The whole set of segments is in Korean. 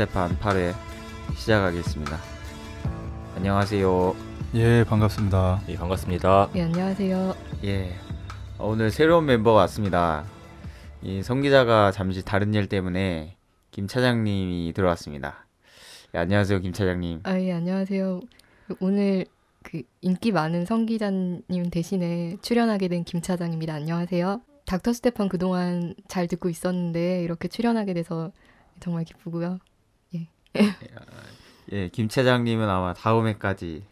스테판 8회 시작하겠습니다. 안녕하세요. 예, 반갑습니다. 예, 반갑습니다. 네, 안녕하세요. 예. 어, 오늘 새로운 멤버가 왔습니다. 이 성기자가 잠시 다른 일 때문에 김 차장님이 들어왔습니다. 예, 안녕하세요, 김 차장님. 아, 예, 안녕하세요. 오늘 그 인기 많은 성기자님 대신에 출연하게 된 김 차장입니다. 안녕하세요. 닥터 스테판 그동안 잘 듣고 있었는데 이렇게 출연하게 돼서 정말 기쁘고요. 예. 예, 김 차장님은 아마 다음 회까지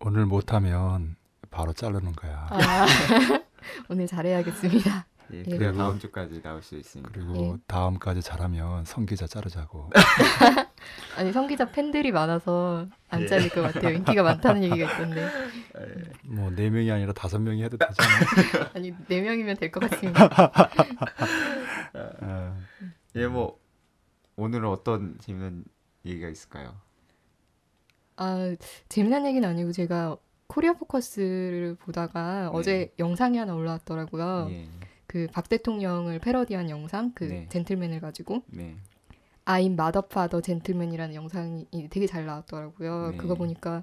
오늘 못하면 바로 자르는 거야. 아, 오늘 잘해야겠습니다. 예, 예. 그래 다음 주까지 나올 수 있습니다. 그리고 예. 다음까지 잘하면 성기자 자르자고. 아니 성기자 팬들이 많아서 안 예. 잘릴 것 같아요. 인기가 많다는 얘기가 있던데. 뭐 네 명이 아니라 다섯 명이 해도 되잖아요. 아니 네 명이면 될 것 같습니다. 예, 뭐 오늘은 어떤 재밌는 얘기가 있을까요? 아 재미난 얘기는 아니고 제가 코리아 포커스를 보다가 네. 어제 영상이 하나 올라왔더라고요. 예. 그박 대통령을 패러디한 영상 그 네. 젠틀맨을 가지고 아임 마더파더 젠틀맨이라는 영상이 되게 잘 나왔더라고요. 네. 그거 보니까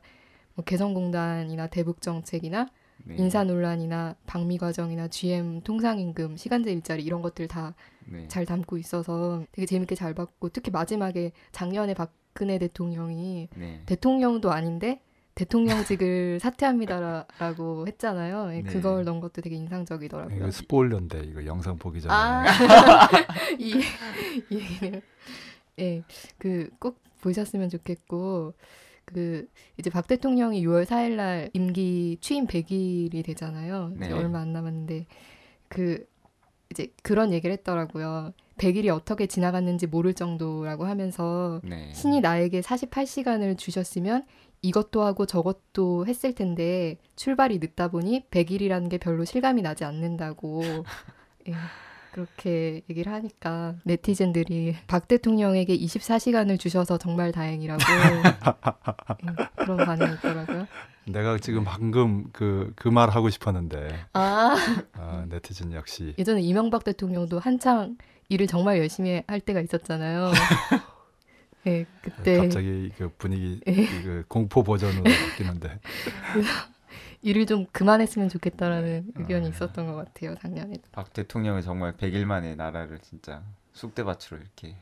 뭐 개성공단이나 대북 정책이나 네. 인사 논란이나 방미 과정이나 GM 통상임금 시간제 일자리 이런 것들 다 네. 잘 담고 있어서 되게 재밌게 잘 봤고 특히 마지막에 작년에 박근혜 대통령이 네. 대통령도 아닌데 대통령직을 사퇴합니다라고 했잖아요. 예, 네. 그걸 넣은 것도 되게 인상적이더라고요. 이거 스포일러인데 이거 영상 보기 전에 아, 이 얘기를 예, 그 보셨으면 좋겠고 그 이제 박 대통령이 6월 4일 날 임기 취임 100일이 되잖아요. 네. 이제 얼마 안 남았는데 그 이제 그런 얘기를 했더라고요. 100일이 어떻게 지나갔는지 모를 정도라고 하면서 네. 신이 나에게 48시간을 주셨으면 이것도 하고 저것도 했을 텐데 출발이 늦다 보니 100일이라는 게 별로 실감이 나지 않는다고. 예. 그렇게 얘기를 하니까 네티즌들이 박 대통령에게 24시간을 주셔서 정말 다행이라고 예, 그런 반응이 있더라고요. 내가 지금 방금 그 그 말 하고 싶었는데 아. 아 네티즌 역시 예전에 이명박 대통령도 한창 일을 정말 열심히 할 때가 있었잖아요. 네, 그때 갑자기 그 분위기 예. 그 공포 버전으로 바뀌는데 일을 좀 그만했으면 좋겠다라는 네. 의견이 음. 있었던 것 같아요 작년에도. 박 대통령은 정말 100일 만에 나라를 진짜 쑥대밭으로 이렇게.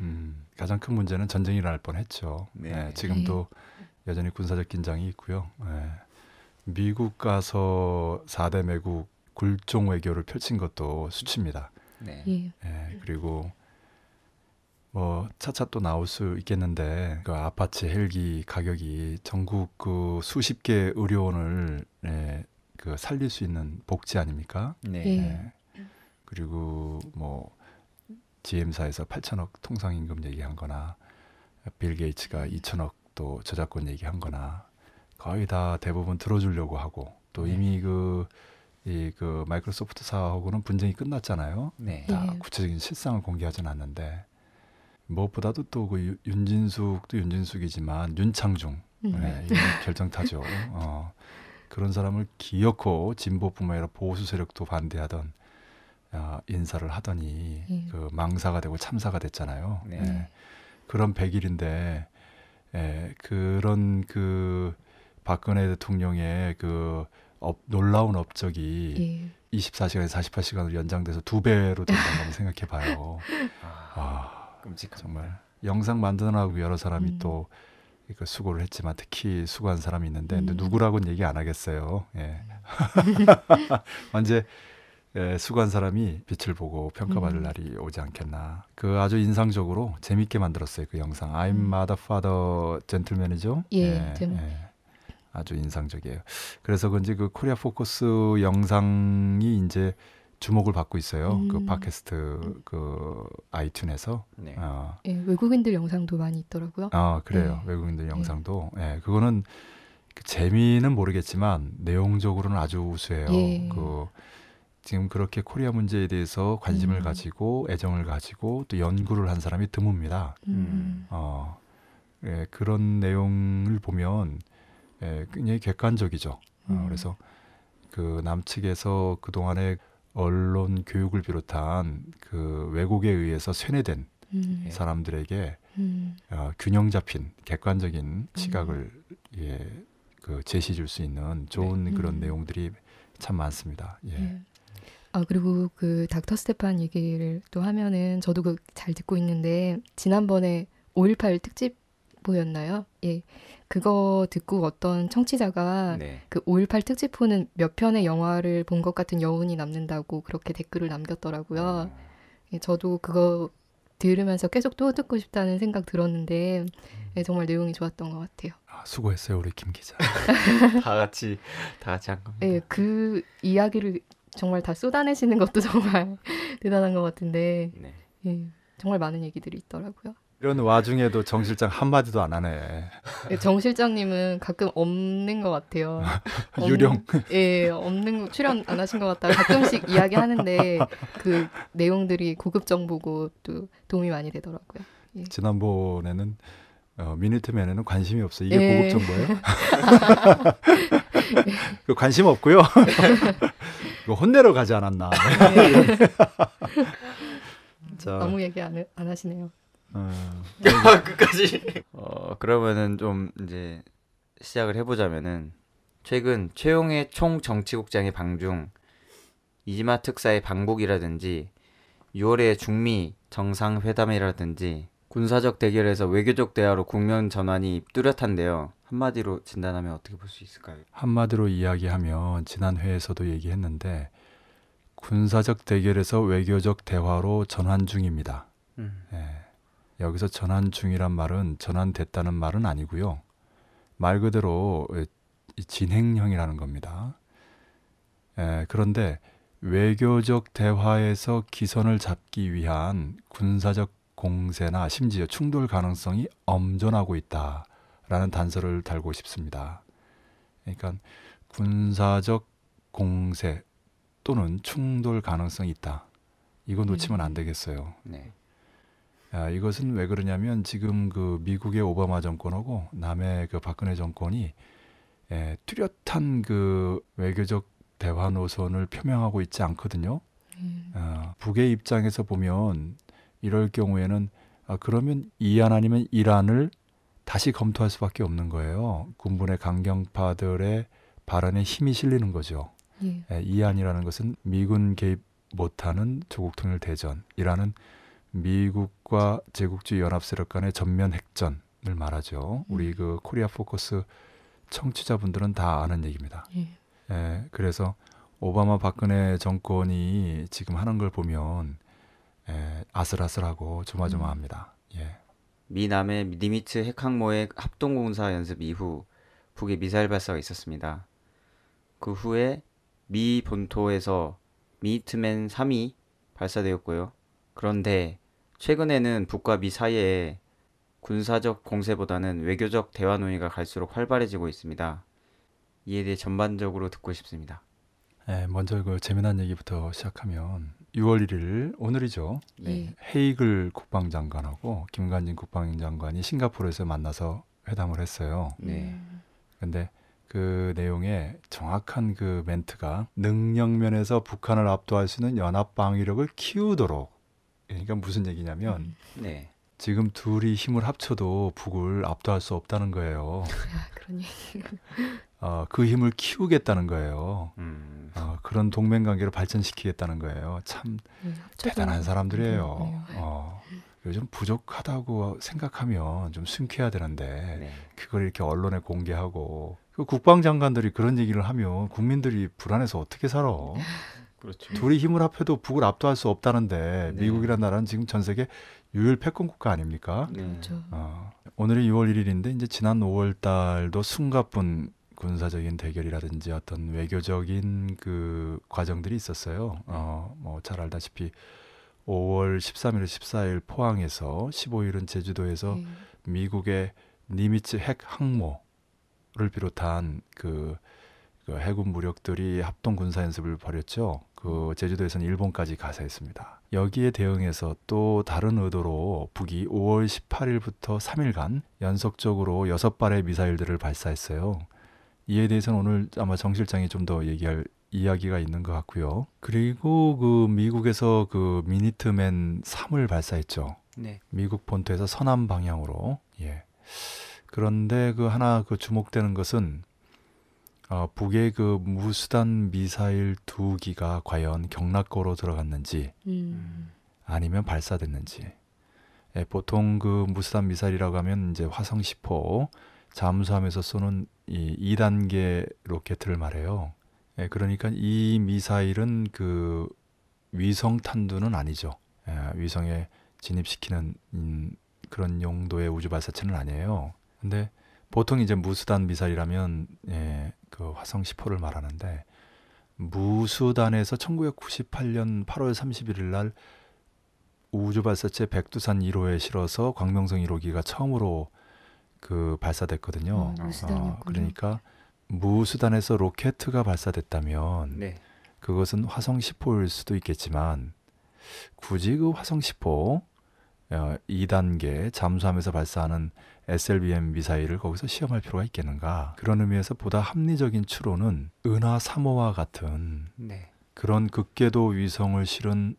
음, 가장 큰 문제는 전쟁이 일어날 뻔했죠. 네. 네, 지금도 네. 여전히 군사적 긴장이 있고요. 네. 미국 가서 4대 매국 굴종 외교를 펼친 것도 수치입니다. 네. 예. 네 그리고 어, 차차 또 나올 수 있겠는데 그 아파트 헬기 가격이 전국 그 수십 개 의료원을 예, 그 살릴 수 있는 복지 아닙니까? 네. 예. 예. 그리고 뭐 GM사에서 8천억 통상 임금 얘기한 거나 빌 게이츠가 2천억 또 저작권 얘기한 거나 거의 다 대부분 들어주려고 하고 또 네. 이미 네. 그, 이, 그 마이크로소프트사하고는 분쟁이 끝났잖아요. 네. 네. 다 구체적인 실상을 공개하진 않는데 무엇보다도 또 그 윤진숙도 윤진숙이지만 윤창중 음. 네, 네. 결정타죠. 어, 그런 사람을 기어코 진보뿐만 아니라 보수 세력도 반대하던 어, 인사를 하더니 음. 그 망사가 되고 참사가 됐잖아요. 네. 네. 그런 백일인데 예, 그런 그 박근혜 대통령의 그 업, 놀라운 업적이 예. 24시간에 48시간으로 연장돼서 두 배로 된다고 생각해 봐요. 아. 아. 끔찍합니다. 정말 영상 만드느라고 여러 사람이 음. 또 수고를 했지만 특히 수고한 사람이 있는데 음. 누구라고는 얘기 안 하겠어요. 예. 음. 언제 예, 수고한 사람이 빛을 보고 평가받을 음. 날이 오지 않겠나. 그 아주 인상적으로 재밌게 만들었어요 그 영상. I'm Mother 음. Father Gentleman이죠. 예, 예, 예. 아주 인상적이에요. 그래서 그런지 그 코리아 포커스 영상이 이제 주목을 받고 있어요. 그 음. 그 팟캐스트 그 아이튠에서 네. 어. 예, 외국인들 영상도 많이 있더라고요. 아 그래요. 네. 외국인들 네. 영상도 예, 그거는 그 재미는 모르겠지만 내용적으로는 아주 우수해요. 예. 그 지금 그렇게 코리아 문제에 대해서 관심을 음. 가지고 애정을 가지고 또 연구를 한 사람이 드뭅니다. 음. 어, 예, 그런 내용을 보면 예, 굉장히 객관적이죠. 어, 음. 어, 그래서 그 남측에서 그 동안에 언론 교육을 비롯한 그 왜곡에 의해서 세뇌된 음. 예. 사람들에게 음. 어, 균형 잡힌 객관적인 음. 시각을 예, 그 제시 해줄 수 있는 좋은 네. 그런 음. 내용들이 참 많습니다. 예. 네. 아 그리고 그 닥터 스테판 얘기를 또 하면은 저도 그잘 듣고 있는데 지난번에 5.18 특집 보였나요? 예. 그거 듣고 어떤 청취자가 네. 그5.18 특집호는 몇 편의 영화를 본 것 같은 여운이 남는다고 그렇게 댓글을 남겼더라고요. 아. 예, 저도 그거 들으면서 계속 또 듣고 싶다는 생각 들었는데 네, 정말 내용이 좋았던 것 같아요. 아, 수고했어요 우리 김 기자. 다 같이 다 같이 한 겁니다. 네, 그 이야기를 정말 다 쏟아내시는 것도 정말 대단한 것 같은데 네. 네, 정말 많은 얘기들이 있더라고요. 이런 와중에도 정 실장 한 마디도 안 하네. 네, 정 실장님은 가끔 없는 것 같아요. 유령. 예, 없는 출연 안 하신 것 같다. 가끔씩 이야기하는데 그 내용들이 고급 정보고 또 도움이 많이 되더라고요. 예. 지난번에는 어, 미니트맨에는 관심이 없어. 이게 예. 고급 정보예요? 그 관심 없고요. 이거 그 혼내러 가지 않았나. 네. 자, 아무 얘기 안, 안 하시네요. 어, 끝까지. 어 그러면은 좀 이제 시작을 해보자면은 최근 최용의 총 정치국장의 방중, 이지마 특사의 방북이라든지 6월의 중미 정상회담이라든지 군사적 대결에서 외교적 대화로 국면 전환이 뚜렷한데요. 한마디로 진단하면 어떻게 볼 수 있을까요? 한마디로 이야기하면 지난 회에서도 얘기했는데 군사적 대결에서 외교적 대화로 전환 중입니다. 음. 예. 여기서 전환 중이란 말은 전환됐다는 말은 아니고요. 말 그대로 예, 진행형이라는 겁니다. 에, 예, 그런데 외교적 대화에서 기선을 잡기 위한 군사적 공세나 심지어 충돌 가능성이 엄존하고 있다라는 단서를 달고 싶습니다. 그러니까 군사적 공세 또는 충돌 가능성이 있다. 이거 놓치면 음. 안 되겠어요. 네. 아, 이것은 왜 그러냐면 지금 그 미국의 오바마 정권하고 남의 그 박근혜 정권이 예, 뚜렷한 그 외교적 대화 노선을 표명하고 있지 않거든요. 음. 아, 북의 입장에서 보면 이럴 경우에는 아, 그러면 이안 아니면 이란을 다시 검토할 수밖에 없는 거예요. 군분의 강경파들의 발언에 힘이 실리는 거죠. 예. 예, 이안이라는 것은 미군 개입 못하는 조국 통일 대전이라는 미국과 제국주의 연합세력 간의 전면 핵전을 말하죠. 우리 음. 그 코리아 포커스 청취자분들은 다 아는 얘기입니다. 예. 예 그래서 오바마 박근혜 정권이 지금 하는 걸 보면 예, 아슬아슬하고 조마조마합니다. 예. 미남의 니미츠 핵항모의 합동공사 연습 이후 북의 미사일 발사가 있었습니다. 그 후에 미 본토에서 미트맨 3이 발사되었고요. 그런데 최근에는 북과 미 사이에 군사적 공세보다는 외교적 대화 논의가 갈수록 활발해지고 있습니다. 이에 대해 전반적으로 듣고 싶습니다. 네, 먼저 그 재미난 얘기부터 시작하면 6월 1일 오늘이죠. 네. 네. 헤이글 국방장관하고 김관진 국방장관이 싱가포르에서 만나서 회담을 했어요. 네. 음. 근데 그 내용에 정확한 그 멘트가 능력면에서 북한을 압도할 수 있는 연합 방위력을 키우도록 그러니까 무슨 얘기냐면 음. 네. 지금 둘이 힘을 합쳐도 북을 압도할 수 없다는 거예요. 아, 그런 얘기가. 어, 그 힘을 키우겠다는 거예요. 음. 어, 그런 동맹 관계를 발전시키겠다는 거예요. 참 음, 대단한 사람들이에요. 음, 어, 요즘 부족하다고 생각하면 좀 숨겨야 되는데 네. 그걸 이렇게 언론에 공개하고 그 국방장관들이 그런 얘기를 하면 국민들이 불안해서 어떻게 살아? 그렇죠. 둘이 힘을 합해도 북을 압도할 수 없다는데 네. 미국이란 나라는 지금 전 세계 유일 패권 국가 아닙니까? 네. 그렇죠. 어, 오늘이 6월 1일인데 이제 지난 5월 달도 숨가쁜 군사적인 대결이라든지 어떤 외교적인 그 과정들이 있었어요. 어, 뭐잘 알다시피 5월 13일, 14일 포항에서 15일은 제주도에서 네. 미국의 니미츠 핵 항모를 비롯한 그그 해군 무력들이 합동 군사 연습을 벌였죠. 그 제주도에서는 일본까지 가세했습니다. 여기에 대응해서 또 다른 의도로 북이 5월 18일부터 3일간 연속적으로 6발의 미사일들을 발사했어요. 이에 대해서는 오늘 아마 정 실장이 좀 더 얘기할 이야기가 있는 것 같고요. 그리고 그 미국에서 그 미니트맨 3을 발사했죠. 네. 미국 본토에서 서남 방향으로. 예. 그런데 그 하나 그 주목되는 것은 아, 북의 그 무수단 미사일 두 기가 과연 경락고로 들어갔는지 음. 아니면 발사됐는지 예, 보통 그 무수단 미사일이라고 하면 이제 화성 10호 잠수함에서 쏘는 이 2단계 로켓을 말해요. 예, 그러니까 이 미사일은 그 위성 탄두는 아니죠. 예, 위성에 진입시키는 음, 그런 용도의 우주 발사체는 아니에요. 근데 보통 이제 무수단 미사일이라면 예, 그 화성 10호를 말하는데 무수단에서 1998년 8월 31일 날 우주 발사체 백두산 1호에 실어서 광명성 1호기가 처음으로 그 발사됐거든요. 음, 어, 그러니까 무수단에서 로켓트가 발사됐다면 네. 그것은 화성 10호일 수도 있겠지만 굳이 그 화성 10호 2단계 어, 잠수함에서 발사하는 SLBM 미사일을 거기서 시험할 필요가 있겠는가? 그런 의미에서 보다 합리적인 추론은 은하 3호와 같은 네. 그런 극궤도 위성을 실은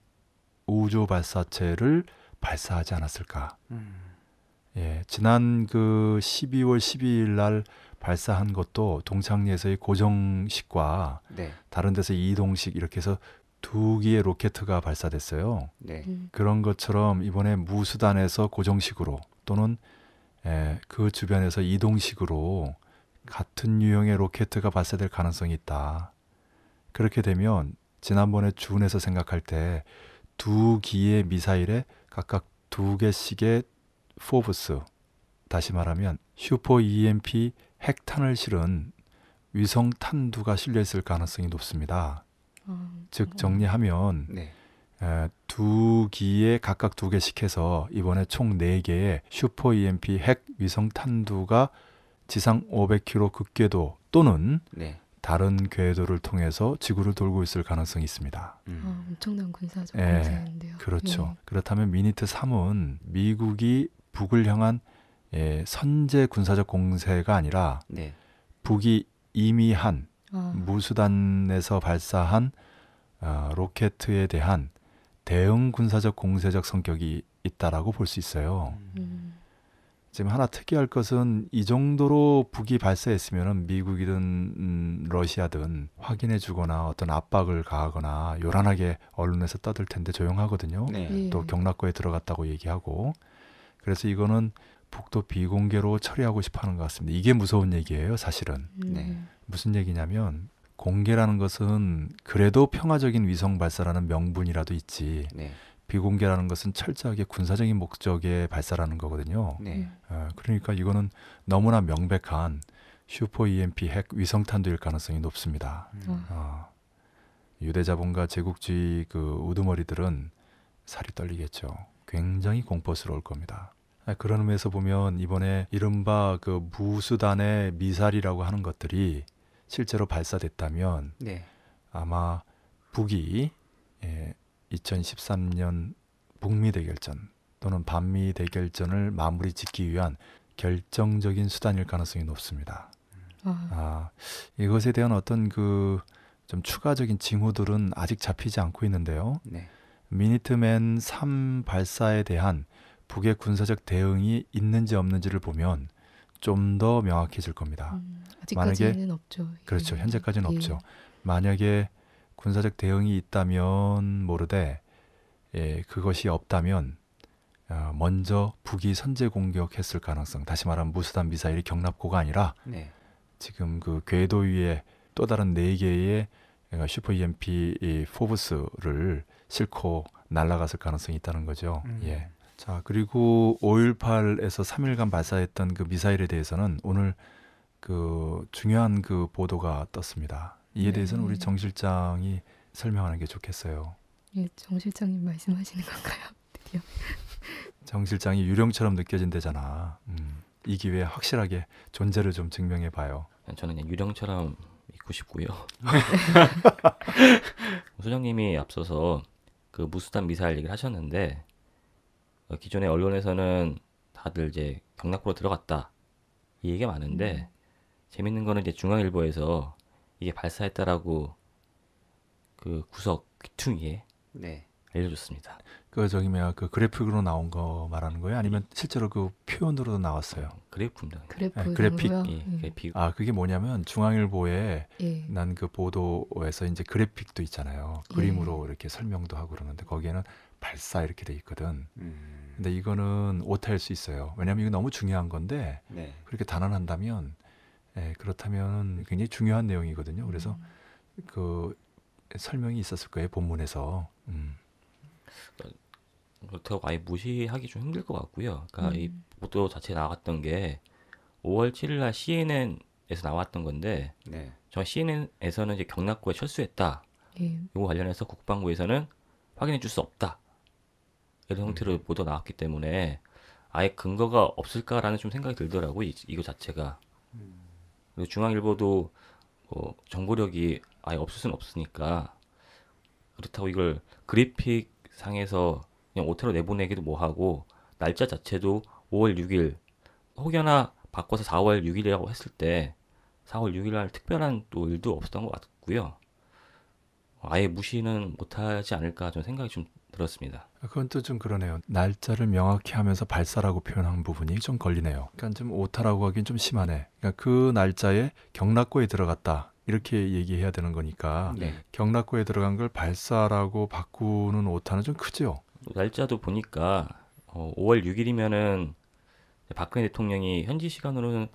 우주 발사체를 발사하지 않았을까? 음. 예, 지난 그 12월 12일 날 발사한 것도 동창리에서의 고정식과 네. 다른 데서 이동식 이렇게 해서 두개의 로켓트가 발사됐어요. 네. 음. 그런 것처럼 이번에 무수단에서 고정식으로 또는 예, 그 주변에서 이동식으로 같은 유형의 로켓가 트 발사될 가능성이 있다. 그렇게 되면 지난번에 주에서 생각할 때 두 기의 미사일에 각각 두 개씩의 포브스, 다시 말하면 슈퍼 EMP 핵탄을 실은 위성 탄두가 실려 있을 가능성이 높습니다. 음. 즉 정리하면 네. 두 기에 각각 두 개씩 해서 이번에 총 네 개의 슈퍼 EMP 핵 위성 탄두가 지상 500km 극궤도 또는 네. 다른 궤도를 통해서 지구를 돌고 있을 가능성이 있습니다. 음. 아, 엄청난 군사적 공세인데요. 예, 그렇죠. 예. 그렇다면 미니트 3은 미국이 북을 향한 예, 선제 군사적 공세가 아니라 네. 북이 이미 한 아. 무수단에서 발사한 어, 로켓에 대한 대응 군사적 공세적 성격이 있다라고 볼 수 있어요. 음. 지금 하나 특이할 것은 이 정도로 북이 발사했으면 미국이든 음, 러시아든 확인해주거나 어떤 압박을 가하거나 요란하게 언론에서 떠들 텐데 조용하거든요. 네. 예. 또 경락고에 들어갔다고 얘기하고 그래서 이거는 북도 비공개로 처리하고 싶어하는 것 같습니다. 이게 무서운 얘기예요, 사실은. 음. 네. 무슨 얘기냐면 공개라는 것은 그래도 평화적인 위성 발사라는 명분이라도 있지 네. 비공개라는 것은 철저하게 군사적인 목적에 발사라는 거거든요. 네. 어, 그러니까 이거는 너무나 명백한 슈퍼 EMP 핵 위성 탄도일 가능성이 높습니다. 음. 어, 아. 아, 유대 자본과 제국주의 그 우두머리들은 살이 떨리겠죠. 굉장히 공포스러울 겁니다. 그런 의미에서 보면 이번에 이른바 그 무수단의 미사리라고 하는 것들이 실제로 발사됐다면 네. 아마 북이 예, 2013년 북미 대결전 또는 반미 대결전을 마무리 짓기 위한 결정적인 수단일 가능성이 높습니다. 아, 아 이것에 대한 어떤 그 좀 추가적인 징후들은 아직 잡히지 않고 있는데요. 네. 미니트맨 3 발사에 대한 북의 군사적 대응이 있는지 없는지를 보면 좀더 명확해질 겁니다. 음, 아직까지는 없죠. 예. 그렇죠. 현재까지는 예. 없죠. 만약에 군사적 대응이 있다면 모르되 예, 그것이 없다면 어, 먼저 북이 선제 공격했을 가능성. 다시 말하면 무수단 미사일이 경납고가 아니라 네. 지금 그 궤도 위에 또 다른 네 개의 어, 슈퍼 EMP 이 포브스를 싣고 날아갔을 가능성이 있다는 거죠. 음. 예. 자, 그리고 5.18에서 3일간 발사했던 그 미사일에 대해서는 오늘 그 중요한 그 보도가 떴습니다. 이에 네. 대해서는 우리 정 실장이 설명하는 게 좋겠어요. 예, 정 실장님 말씀하시는 건가요? 드디어. 정 실장이 유령처럼 느껴진대잖아. 음, 이 기회에 확실하게 존재를 좀 증명해 봐요. 저는 그냥 유령처럼 있고 싶고요. 뭐 소장님이 앞서서 그 무수단 미사일 얘기를 하셨는데 어, 기존의 언론에서는 다들 이제 경락으로 들어갔다 이 얘기가 많은데 음. 재밌는 거는 이제 중앙일보에서 이게 발사했다라고 그 구석 귀퉁이에 네. 알려줬습니다. 그 저기 뭐야 그 그래픽으로 나온 거 말하는 거예요? 아니면 실제로 그 표현으로도 나왔어요? 그래프입니다. 그래프 네, 그래픽. 네, 예. 예, 그래픽. 아 그게 뭐냐면 중앙일보에 예. 난그 보도에서 이제 그래픽도 있잖아요. 그림으로 예. 이렇게 설명도 하고 그러는데 거기에는 발사 이렇게 돼 있거든. 음. 근데 이거는 오타일 수 있어요. 왜냐하면 이거 너무 중요한 건데 네. 그렇게 단언한다면 예, 그렇다면 굉장히 중요한 내용이거든요. 그래서 음. 그 설명이 있었을 거예요 본문에서. 음. 어, 그렇다고 아예 무시하기 좀 힘들 것 같고요. 그러니까 음. 이 보도 자체 나왔던 게 5월 7일 날 CNN에서 나왔던 건데 네. 저 CNN에서는 이제 경락고에 철수했다. 예. 이거 관련해서 국방부에서는 확인해 줄 수 없다. 이런 형태로 음. 보도 나왔기 때문에 아예 근거가 없을까라는 좀 생각이 들더라고 이, 이거 자체가. 음. 그리고 중앙일보도 뭐 정보력이 아예 없을 순 없으니까 그렇다고 이걸 그래픽 상에서 그냥 오타로 내보내기도 뭐하고 날짜 자체도 5월 6일 혹여나 바꿔서 4월 6일이라고 했을 때 4월 6일 날 특별한 또 일도 없었던 것 같고요. 아예 무시는 못하지 않을까 저 생각이 좀 들었습니다. 그건 또 좀 그러네요. 날짜를 명확히 하면서 발사라고 표현한 부분이 좀 걸리네요. 그러좀 그러니까 오타라고 하긴 좀 심하네. 그러니까 그 날짜에 경락고에 들어갔다. 이렇게 얘기해야 되는 거니까 네. 경락고에 들어간 걸 발사라고 바꾸는 오타는 좀 크죠. 날짜도 보니까 어, 5월 6일이면은 박근혜 대통령이 현지 시간으로는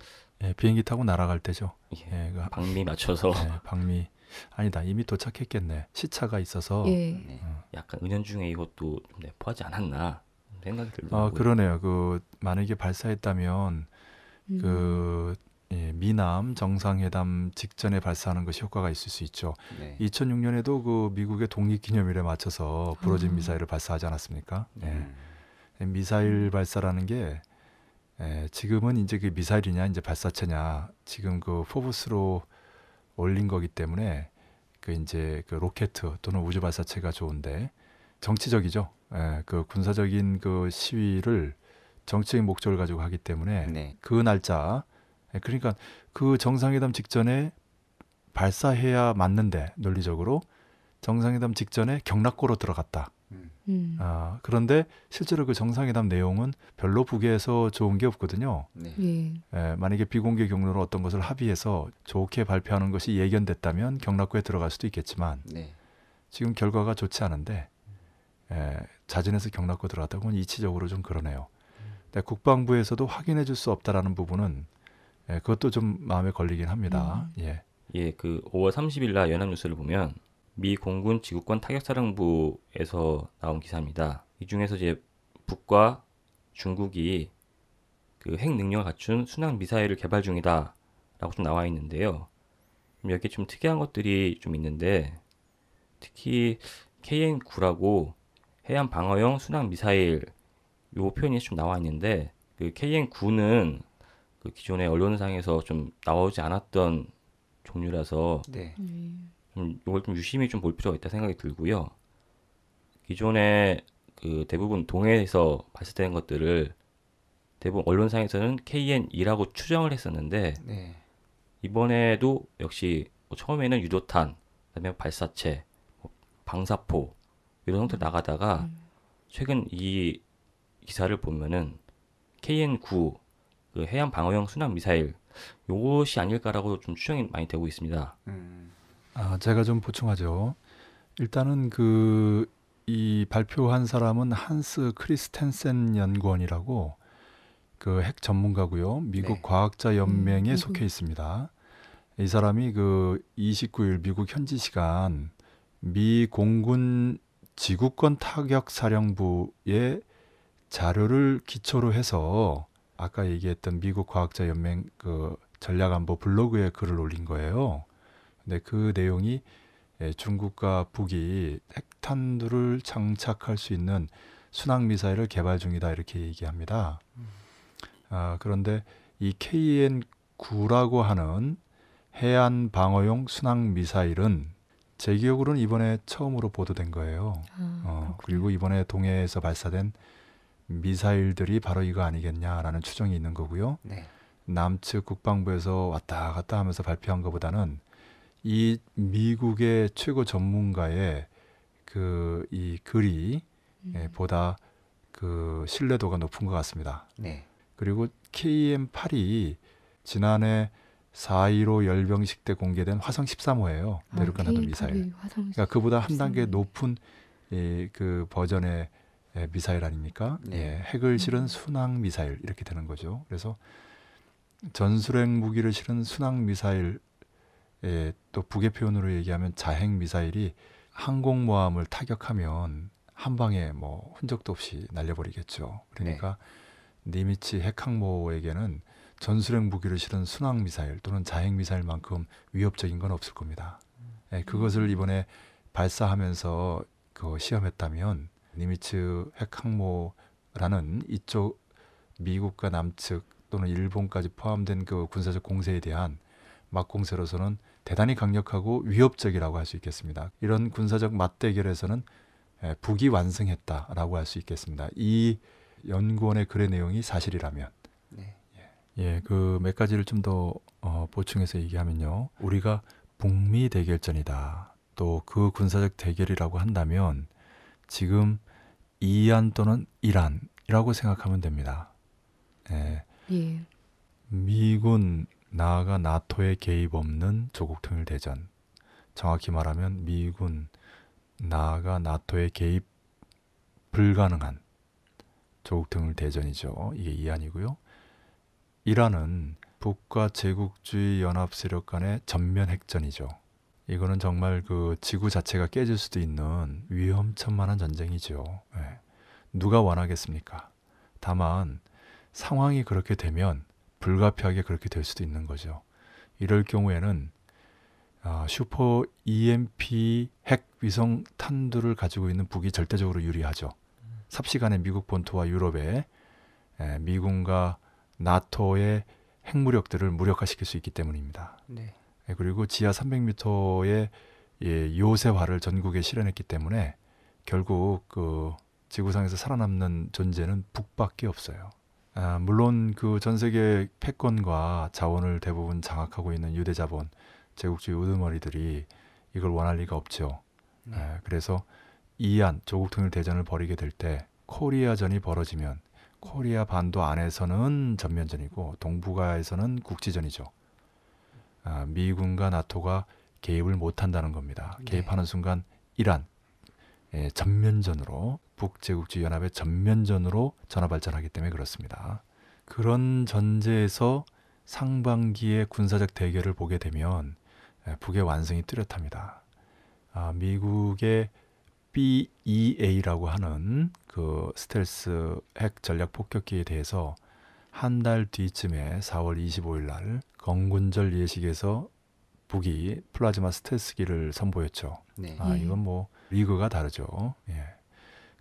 예, 비행기 타고 날아갈 때죠. 예, 예, 그 방미 맞춰서 예, 방미 아니다 이미 도착했겠네 시차가 있어서 예. 네. 음. 약간 은연중에 이것도 좀 내포하지 않았나 생각이 들더라고요. 아 그러네요. 그 만약에 발사했다면 음. 그 예, 미남 정상회담 직전에 발사하는 것이 효과가 있을 수 있죠. 네. 2006년에도 그 미국의 독립기념일에 맞춰서 부러진 음. 아. 미사일을 발사하지 않았습니까? 예. 음. 예. 미사일 음. 발사라는 게 예, 지금은 이제 그 미사일이냐 이제 발사체냐 지금 그 포브스로 올린 거기 때문에 그 이제 그 로켓 또는 우주 발사체가 좋은데 정치적이죠. 예, 그 군사적인 그 시위를 정치적인 목적을 가지고 하기 때문에 네. 그 날짜 예, 그러니까 그 정상회담 직전에 발사해야 맞는데 논리적으로 정상회담 직전에 경락고로 들어갔다. 음. 아, 그런데 실제로 그 정상회담 내용은 별로 북에서 좋은 게 없거든요. 네. 예. 예, 만약에 비공개 경로로 어떤 것을 합의해서 좋게 발표하는 것이 예견됐다면 경락구에 들어갈 수도 있겠지만 네. 지금 결과가 좋지 않은데 예, 자진해서 경락구 들어갔다고 는 이치적으로 좀 그러네요. 음. 근데 국방부에서도 확인해 줄 수 없다라는 부분은 예, 그것도 좀 마음에 걸리긴 합니다. 음. 예. 예, 그 5월 30일 날 연합뉴스를 보면 미 공군 지구권 타격사령부에서 나온 기사입니다. 이 중에서 이제 북과 중국이 그 핵 능력을 갖춘 순항 미사일을 개발 중이다라고 좀 나와 있는데요. 여기에 좀 특이한 것들이 좀 있는데 특히 KN9라고 해안 방어용 순항 미사일 요 표현이 좀 나와 있는데 그 KN9는 그 기존의 언론상에서 좀 나오지 않았던 종류라서 네. 음. 이걸 좀 유심히 좀 볼 필요가 있다 생각이 들고요. 기존에 그 대부분 동해에서 발생된 것들을 대부분 언론상에서는 KN2라고 추정을 했었는데 네. 이번에도 역시 뭐 처음에는 유도탄, 그다음에 발사체, 뭐 방사포 이런 형태 로 음. 나가다가 음. 최근 이 기사를 보면은 KN9 그해양 방어형 순항 미사일 요것이 아닐까라고 좀 추정이 많이 되고 있습니다. 음. 아, 제가 좀 보충하죠. 일단은 그 이 발표한 사람은 한스 크리스텐센 연구원이라고 그 핵 전문가고요. 미국 네. 과학자 연맹에 음. 속해 있습니다. 이 사람이 그 29일 미국 현지 시간 미 공군 지구권 타격 사령부의 자료를 기초로 해서 아까 얘기했던 미국 과학자 연맹 그 전략 안보 블로그에 글을 올린 거예요. 네, 그 내용이 예, 중국과 북이 핵탄두를 장착할 수 있는 순항 미사일을 개발 중이다 이렇게 얘기합니다. 아, 그런데 이 KN9라고 하는 해안 방어용 순항 미사일은 제 기억으로는 이번에 처음으로 보도된 거예요. 아, 어, 그리고 이번에 동해에서 발사된 미사일들이 바로 이거 아니겠냐라는 추정이 있는 거고요. 네. 남측 국방부에서 왔다 갔다 하면서 발표한 것보다는 이 미국의 최고 전문가의 그 이 글이 예, 음. 예, 보다 그 신뢰도가 높은 것 같습니다. 네. 그리고 KM8이 지난해 4.15 열병식 때 공개된 화성 13호예요. 아, 네르카나도 미사일. 그러니까 그보다 한 단계 높은 예, 그 버전의 예, 미사일 아닙니까? 네. 예, 핵을 실은 음. 순항 미사일 이렇게 되는 거죠. 그래서 전술핵 무기를 실은 순항 미사일 예, 또 북의 표현으로 얘기하면 자행 미사일이 항공모함을 타격하면 한 방에 뭐 흔적도 없이 날려버리겠죠. 그러니까 네. 니미치 핵항모에게는 전술핵 무기를 실은 순항 미사일 또는 자행 미사일만큼 위협적인 건 없을 겁니다. 예, 그것을 음. 이번에 발사하면서 그 시험했다면 니미츠 핵항모라는 이쪽 미국과 남측 또는 일본까지 포함된 그 군사적 공세에 대한 막공세로서는 대단히 강력하고 위협적이라고 할 수 있겠습니다. 이런 군사적 맞대결에서는 북이 완승했다라고 할 수 있겠습니다. 이 연구원의 글의 내용이 사실이라면. 네. 예, 그 몇 가지를 좀더 어, 보충해서 얘기하면요. 우리가 북미 대결전이다. 또 그 군사적 대결이라고 한다면 지금 이안 또는 이란이라고 생각하면 됩니다. 예. 예. 미군 나아가 나토의 개입 없는 조국 통일대전, 정확히 말하면 미군, 나아가 나토의 개입 불가능한 조국 통일대전이죠. 이게 이안이고요. 이란은 북과 제국주의 연합 세력 간의 전면 핵전이죠. 이거는 정말 그 지구 자체가 깨질 수도 있는 위험천만한 전쟁이죠. 네. 누가 원하겠습니까? 다만 상황이 그렇게 되면 불가피하게 그렇게 될 수도 있는 거죠. 이럴 경우에는 아, 슈퍼 EMP 핵 위성 탄두를 가지고 있는 북이 절대적으로 유리하죠. 삽시간에 미국 본토와 유럽 에, 미군과 나토의 핵무력들을 무력화시킬 수 있기 때문입니다. 네. 그리고 지하 300m의 예, 요새화를 전국에 실현했기 때문에 결국 그 지구상에서 살아남는 존재는 북밖에 없어요. 아, 물론 그 전 세계 패권과 자원을 대부분 장악하고 있는 유대 자본, 제국주의 우두머리들이 이걸 원할 리가 없죠. 네. 아, 그래서 이안 조국 통일 대전을 벌이게 될 때 코리아전이 벌어지면 코리아 반도 안에서는 전면전이고 동북아에서는 국지전이죠. 아, 미군과 나토가 개입을 못한다는 겁니다. 네. 개입하는 순간 이란, 예, 전면전으로 북제국주 연합의 전면전으로 전화 발전하기 때문에 그렇습니다. 그런 전제에서 상반기의 군사적 대결을 보게 되면 예, 북의 완성이 뚜렷합니다. 아, 미국의 BEA라고 하는 그 스텔스 핵 전략 폭격기에 대해서 한 달 뒤쯤에 4월 25일 날 건군절 예식에서 북이 플라즈마 스텔스기를 선보였죠. 네. 아 예. 이건 뭐 리그가 다르죠. 예.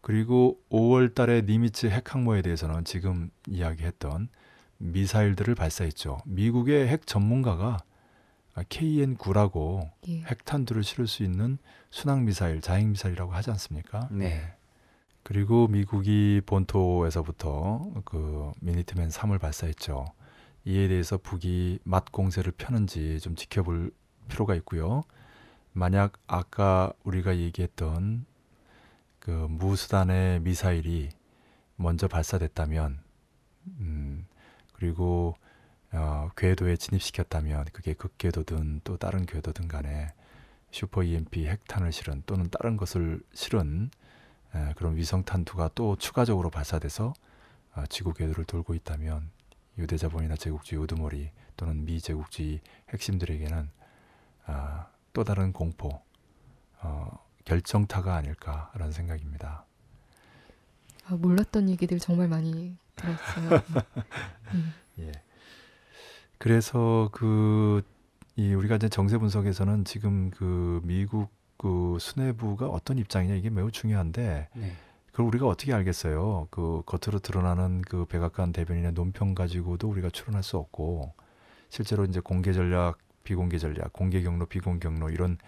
그리고 5월달에 니미츠 핵 항모에 대해서는 지금 이야기했던 미사일들을 발사했죠. 미국의 핵 전문가가 KN9라고 예. 핵탄두를 실을 수 있는 순항 미사일, 자행 미사일이라고 하지 않습니까? 네. 예. 그리고 미국이 본토에서부터 그 미니트맨 3을 발사했죠. 이에 대해서 북이 맞 공세를 펴는지 좀 지켜볼 필요가 있고요. 만약 아까 우리가 얘기했던 그 무수단의 미사일이 먼저 발사됐다면, 음, 그리고 어, 궤도에 진입시켰다면 그게 극궤도든 또 다른 궤도든 간에 슈퍼 EMP 핵탄을 실은 또는 다른 것을 실은 에, 그런 위성 탄두가 또 추가적으로 발사돼서 어, 지구 궤도를 돌고 있다면 유대자본이나 제국주의 우두머리 또는 미 제국주의 핵심들에게는 어, 또 다른 공포, 어, 결정타가 아닐까라는 생각입니다. 아, 몰랐던 얘기들 정말 많이 들었어요. 음. 예. 그래서 그이 우리가 이제 정세 분석에서는 지금 그 미국 그 수뇌부가 어떤 입장이냐 이게 매우 중요한데 네. 그걸 우리가 어떻게 알겠어요? 그 겉으로 드러나는 그 백악관 대변인의 논평 가지고도 우리가 추론할 수 없고 실제로 이제 공개 전략 비공개 전략, 공개 경로, 비공개 경로 이런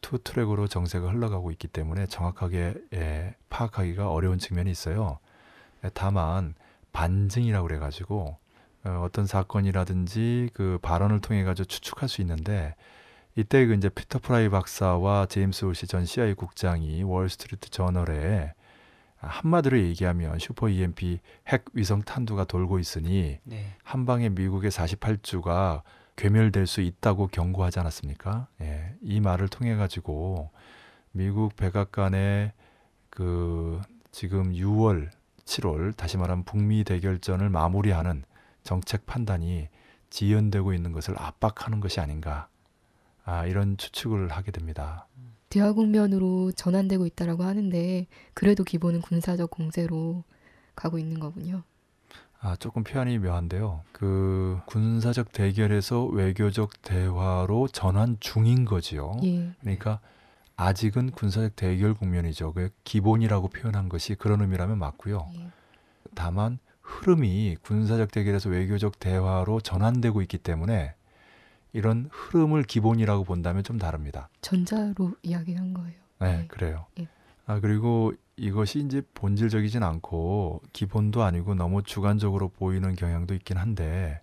투 트랙으로 정세가 흘러가고 있기 때문에 정확하게 예, 파악하기가 어려운 측면이 있어요. 예, 다만 반증이라고 그래가지고 어, 어떤 사건이라든지 그 발언을 통해 가지고 추측할 수 있는데 이때 그 이제 피터 프라이 박사와 제임스 올시 전 CIA 국장이 월스트리트 저널에 한마디로 얘기하면 슈퍼 EMP 핵 위성 탄두가 돌고 있으니 네. 한 방에 미국의 48주가 괴멸될 수 있다고 경고하지 않았습니까? 예, 이 말을 통해 가지고 미국 백악관의 그 지금 6월, 7월 다시 말하면 북미 대결전을 마무리하는 정책 판단이 지연되고 있는 것을 압박하는 것이 아닌가 아, 이런 추측을 하게 됩니다. 대화 국면으로 전환되고 있다라고 하는데 그래도 기본은 군사적 공세로 가고 있는 거군요. 아, 조금 표현이 묘한데요. 그 군사적 대결에서 외교적 대화로 전환 중인 거지요. 예. 그러니까 아직은 군사적 대결 국면이죠. 그 기본이라고 표현한 것이 그런 의미라면 맞고요. 예. 다만 흐름이 군사적 대결에서 외교적 대화로 전환되고 있기 때문에 이런 흐름을 기본이라고 본다면 좀 다릅니다. 전자로 이야기한 거예요. 네, 예. 그래요. 예. 아, 그리고 이것이 이제 본질적이진 않고 기본도 아니고 너무 주관적으로 보이는 경향도 있긴 한데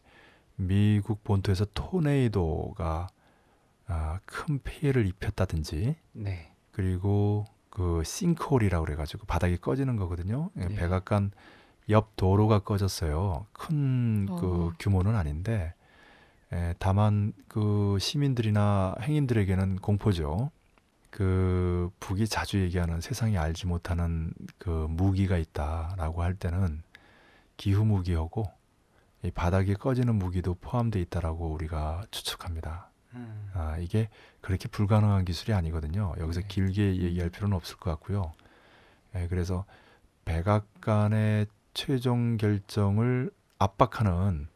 미국 본토에서 토네이도가 아, 큰 피해를 입혔다든지 네. 그리고 그 싱크홀이라고 그래 가지고 바닥이 꺼지는 거거든요. 예, 네. 백악관 옆 도로가 꺼졌어요. 큰그 어. 규모는 아닌데 에, 예, 다만 그 시민들이나 행인들에게는 공포죠. 그 북이 자주 얘기하는 세상이 알지 못하는 그 무기가 있다라고 할 때는 기후 무기하고 이 바닥에 꺼지는 무기도 포함되어 있다라고 우리가 추측합니다. 음. 아, 이게 그렇게 불가능한 기술이 아니거든요. 여기서 네. 길게 얘기할 필요는 없을 것 같고요. 예, 그래서 백악관의 최종 결정을 압박하는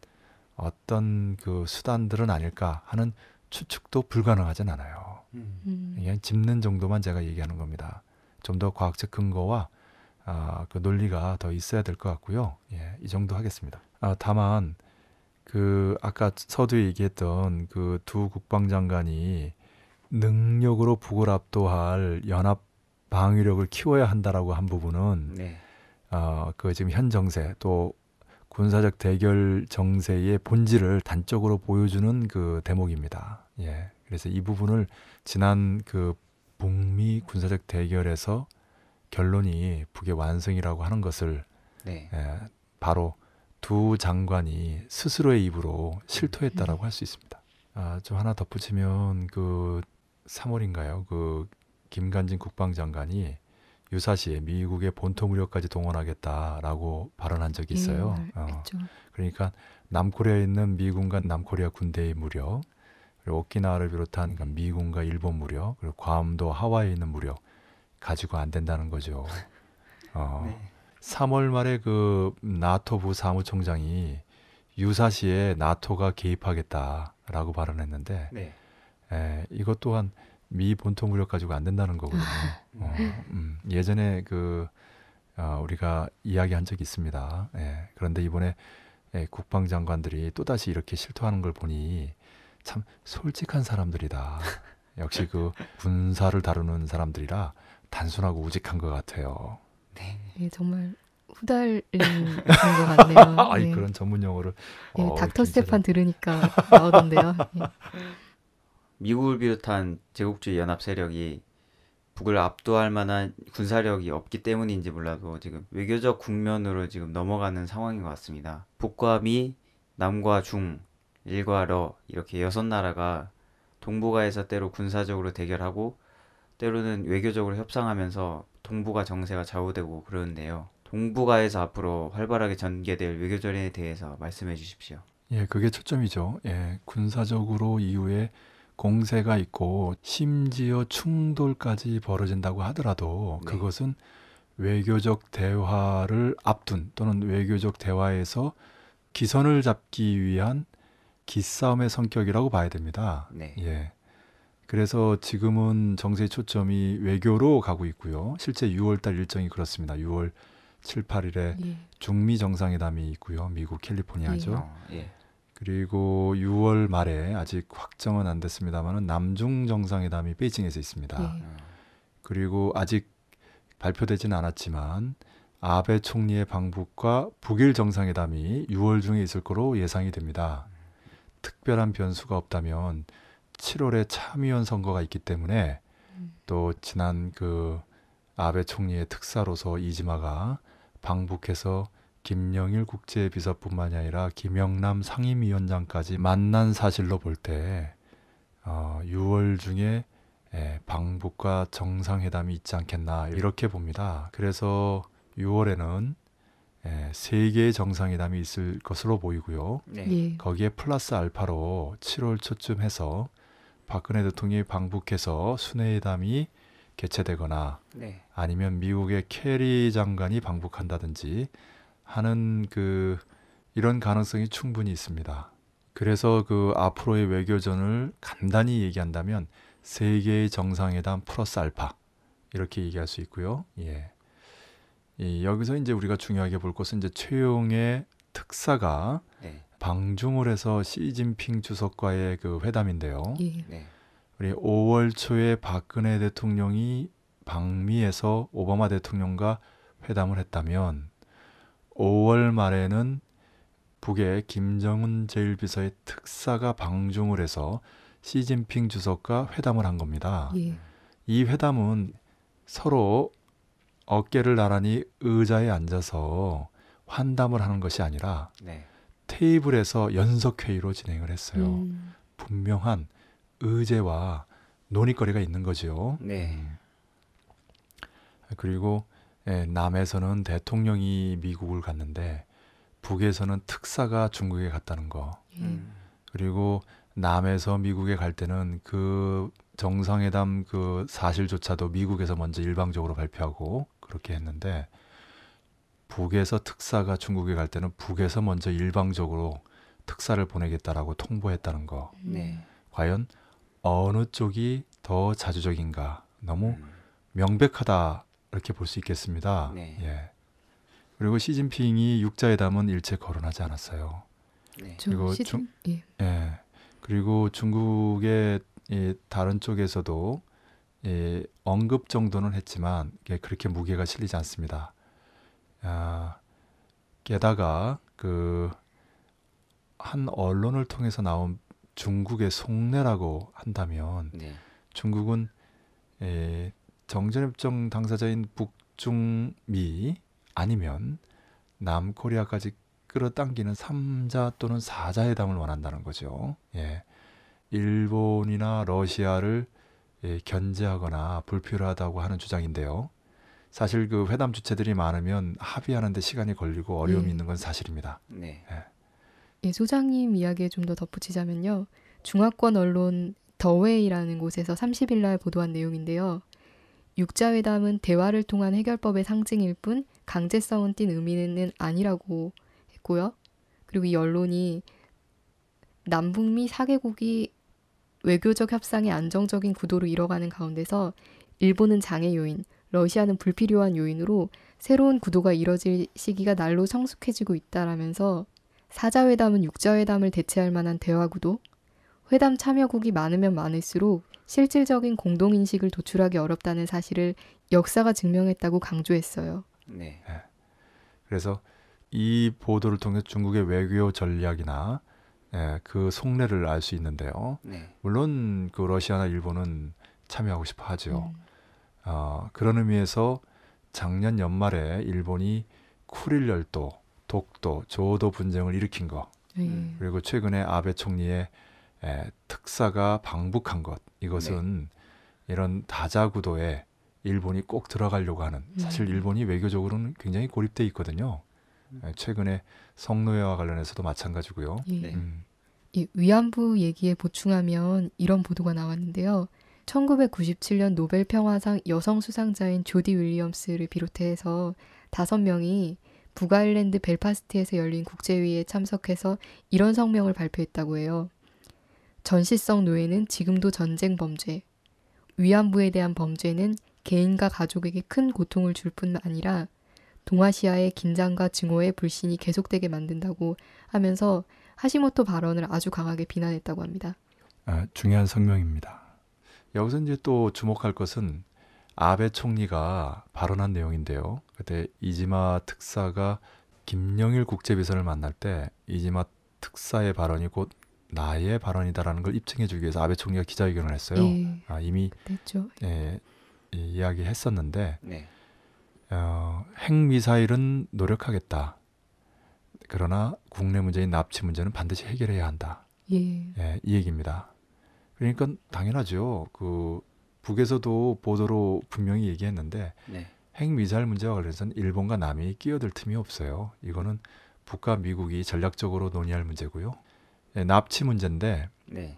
어떤 그 수단들은 아닐까 하는 추측도 불가능하진 않아요. 음. 그냥 짚는 정도만 제가 얘기하는 겁니다. 좀 더 과학적 근거와 아, 그 논리가 더 있어야 될 것 같고요. 예, 이 정도 하겠습니다. 아, 다만 그 아까 서두 에 얘기했던 그 두 국방장관이 능력으로 북을 압도할 연합 방위력을 키워야 한다라고 한 부분은 네. 어, 그 지금 현 정세 또 군사적 대결 정세의 본질을 단적으로 보여주는 그 대목입니다. 예. 그래서 이 부분을 지난 그 북미 군사적 대결에서 결론이 북의 완성이라고 하는 것을 네. 예, 바로 두 장관이 스스로의 입으로 실토했다라고 할 수 있습니다. 아, 좀 하나 덧붙이면 그 3월인가요? 그 김간진 국방장관이 유사시에 미국의 본토 무력까지 동원하겠다라고 발언한 적이 있어요. 예, 어. 그러니까 남코리아에 있는 미군과 남코리아 군대의 무력, 그리고 오키나와를 비롯한 그러니까 미군과 일본 무력, 그리고 괌도 하와이에 있는 무력 가지고 안 된다는 거죠. 어, 네. 3월 말에 그 나토 부 사무총장이 유사시에 나토가 개입하겠다라고 발언했는데 네. 에, 예, 이것 또한 미 본토 무력 가지고 안 된다는 거거든요. 네. 어, 음, 예전에 그 어, 우리가 이야기한 적이 있습니다. 예, 그런데 이번에 예, 국방장관들이 또다시 이렇게 실토하는 걸 보니 참 솔직한 사람들이다. 역시 그 군사를 다루는 사람들이라 단순하고 우직한 것 같아요. 네, 네 정말 후달린 것 같네요. 아니, 네. 예. 그런 전문 용어를. 네, 어, 닥터 스테판 들으니까 나오던데요. 미국을 비롯한 제국주의 연합 세력이 북을 압도할 만한 군사력이 없기 때문인지 몰라도 지금 외교적 국면으로 지금 넘어가는 상황인 것 같습니다. 북과 미, 남과 중 일과 러 이렇게 여섯 나라가 동북아에서 때로 군사적으로 대결하고 때로는 외교적으로 협상하면서 동북아 정세가 좌우되고 그러는데요. 동북아에서 앞으로 활발하게 전개될 외교전에 대해서 말씀해 주십시오. 예, 그게 초점이죠. 예, 군사적으로 이후에 공세가 있고 심지어 충돌까지 벌어진다고 하더라도 네. 그것은 외교적 대화를 앞둔 또는 외교적 대화에서 기선을 잡기 위한 기싸움의 성격이라고 봐야 됩니다. 네. 예. 그래서 지금은 정세의 초점이 외교로 가고 있고요. 실제 6월달 일정이 그렇습니다. 6월 7, 8일에 예. 중미 정상회담이 있고요. 미국 캘리포니아죠. 예. 예. 그리고 6월 말에 아직 확정은 안 됐습니다만은 남중 정상회담이 베이징에서 있습니다. 예. 그리고 아직 발표되지는 않았지만 아베 총리의 방북과 북일 정상회담이 6월 중에 있을 거로 예상이 됩니다. 특별한 변수가 없다면 7월에 참의원 선거가 있기 때문에 또 지난 그 아베 총리의 특사로서 이지마가 방북해서 김영일 국제비서뿐만이 아니라 김영남 상임위원장까지 만난 사실로 볼때 어, 6월 중에 예, 방북과 정상회담이 있지 않겠나 이렇게 봅니다. 그래서 6월에는 예, 세계의 정상회담이 있을 것으로 보이고요. 네. 예. 거기에 플러스 알파로 7월 초쯤 해서 박근혜 대통령이 방북해서 순회회담이 개최되거나 네. 아니면 미국의 캐리 장관이 방북한다든지 하는 그 이런 가능성이 충분히 있습니다. 그래서 그 앞으로의 외교전을 간단히 얘기한다면 세계의 정상회담 플러스 알파 이렇게 얘기할 수 있고요. 예. 예, 여기서 이제 우리가 중요하게 볼 것은 이제 최용의 특사가 네. 방중을해서 시진핑 주석과의 그 회담인데요. 예. 네. 우리 5월 초에 박근혜 대통령이 방미에서 오바마 대통령과 회담을 했다면 5월 말에는 북의 김정은 제1비서의 특사가 방중을 해서 시진핑 주석과 회담을 한 겁니다. 예. 이 회담은 서로 어깨를 나란히 의자에 앉아서 환담을 하는 것이 아니라 네. 테이블에서 연석회의로 진행을 했어요. 음. 분명한 의제와 논의거리가 있는 거지요. 네. 음. 그리고 예, 남에서는 대통령이 미국을 갔는데 북에서는 특사가 중국에 갔다는 거. 예. 음. 그리고 남에서 미국에 갈 때는 그 정상회담 그 사실조차도 미국에서 먼저 일방적으로 발표하고 그렇게 했는데 북에서 특사가 중국에 갈 때는 북에서 먼저 일방적으로 특사를 보내겠다라고 통보했다는 거. 네. 과연 어느 쪽이 더 자주적인가? 너무 음. 명백하다 이렇게 볼 수 있겠습니다. 네. 예. 그리고 시진핑이 육자회담은 일체 거론하지 않았어요. 네. 그리고 시진... 중, 예. 예. 그리고 중국의 예, 다른 쪽에서도 예, 언급 정도는 했지만 그렇게 무게가 실리지 않습니다. 아, 게다가 그 한 언론을 통해서 나온 중국의 속내라고 한다면 네. 중국은 에, 예, 정전협정 당사자인 북중미 아니면 남코리아까지 끌어당기는 3자 또는 4자 회담을 원한다는 거죠. 예. 일본이나 러시아를 예, 견제하거나 불필요하다고 하는 주장인데요. 사실 그 회담 주체들이 많으면 합의하는데 시간이 걸리고 어려움이 네. 있는 건 사실입니다. 네. 네. 예, 소장님 이야기에 좀 더 덧붙이자면요. 중화권 언론 더웨이라는 곳에서 30일 날 보도한 내용인데요. 육자회담은 대화를 통한 해결법의 상징일 뿐 강제성은 띈 의미는 아니라고 했고요. 그리고 이 언론이 남북미 사개국이 외교적 협상의 안정적인 구도로 이뤄가는 가운데서 일본은 장애 요인, 러시아는 불필요한 요인으로 새로운 구도가 이뤄질 시기가 날로 성숙해지고 있다라면서 사자회담은 육자회담을 대체할 만한 대화구도, 회담 참여국이 많으면 많을수록 실질적인 공동인식을 도출하기 어렵다는 사실을 역사가 증명했다고 강조했어요. 네. 네. 그래서 이 보도를 통해 중국의 외교 전략이나 예, 그 속내를 알 수 있는데요. 네. 물론 그 러시아나 일본은 참여하고 싶어 하죠. 음. 어, 그런 의미에서 작년 연말에 일본이 쿠릴 열도, 독도, 조도 분쟁을 일으킨 것, 음. 네. 그리고 최근에 아베 총리의 에, 예, 특사가 방북한 것, 이것은 네. 이런 다자구도에 일본이 꼭 들어가려고 하는 네. 사실 일본이 외교적으로는 굉장히 고립돼 있거든요. 음. 예, 최근에 성노예와 관련해서도 마찬가지고요. 예. 음. 위안부 얘기에 보충하면 이런 보도가 나왔는데요. 1997년 노벨 평화상 여성 수상자인 조디 윌리엄스를 비롯해서 다섯 명이 북아일랜드 벨파스트에서 열린 국제회의에 참석해서 이런 성명을 발표했다고 해요. 전시성 노예는 지금도 전쟁 범죄, 위안부에 대한 범죄는 개인과 가족에게 큰 고통을 줄 뿐 아니라 동아시아의 긴장과 증오의 불신이 계속되게 만든다고 하면서 하시모토 발언을 아주 강하게 비난했다고 합니다. 아, 중요한 성명입니다. 여기서 이제 또 주목할 것은 아베 총리가 발언한 내용인데요. 그때 이지마 특사가 김영일 국제비서를 만날 때 이지마 특사의 발언이 곧 나의 발언이다라는 걸 입증해주기 위해서 아베 총리가 기자회견을 했어요. 예, 아, 이미 예, 이야기했었는데 네. 어, 핵 미사일은 노력하겠다. 그러나 국내 문제인 납치 문제는 반드시 해결해야 한다. 예. 예, 이 얘기입니다. 그러니까 당연하죠. 그 북에서도 보도로 분명히 얘기했는데 네. 핵 미사일 문제와 관련해서는 일본과 남이 끼어들 틈이 없어요. 이거는 북과 미국이 전략적으로 논의할 문제고요. 예, 납치 문제인데 네.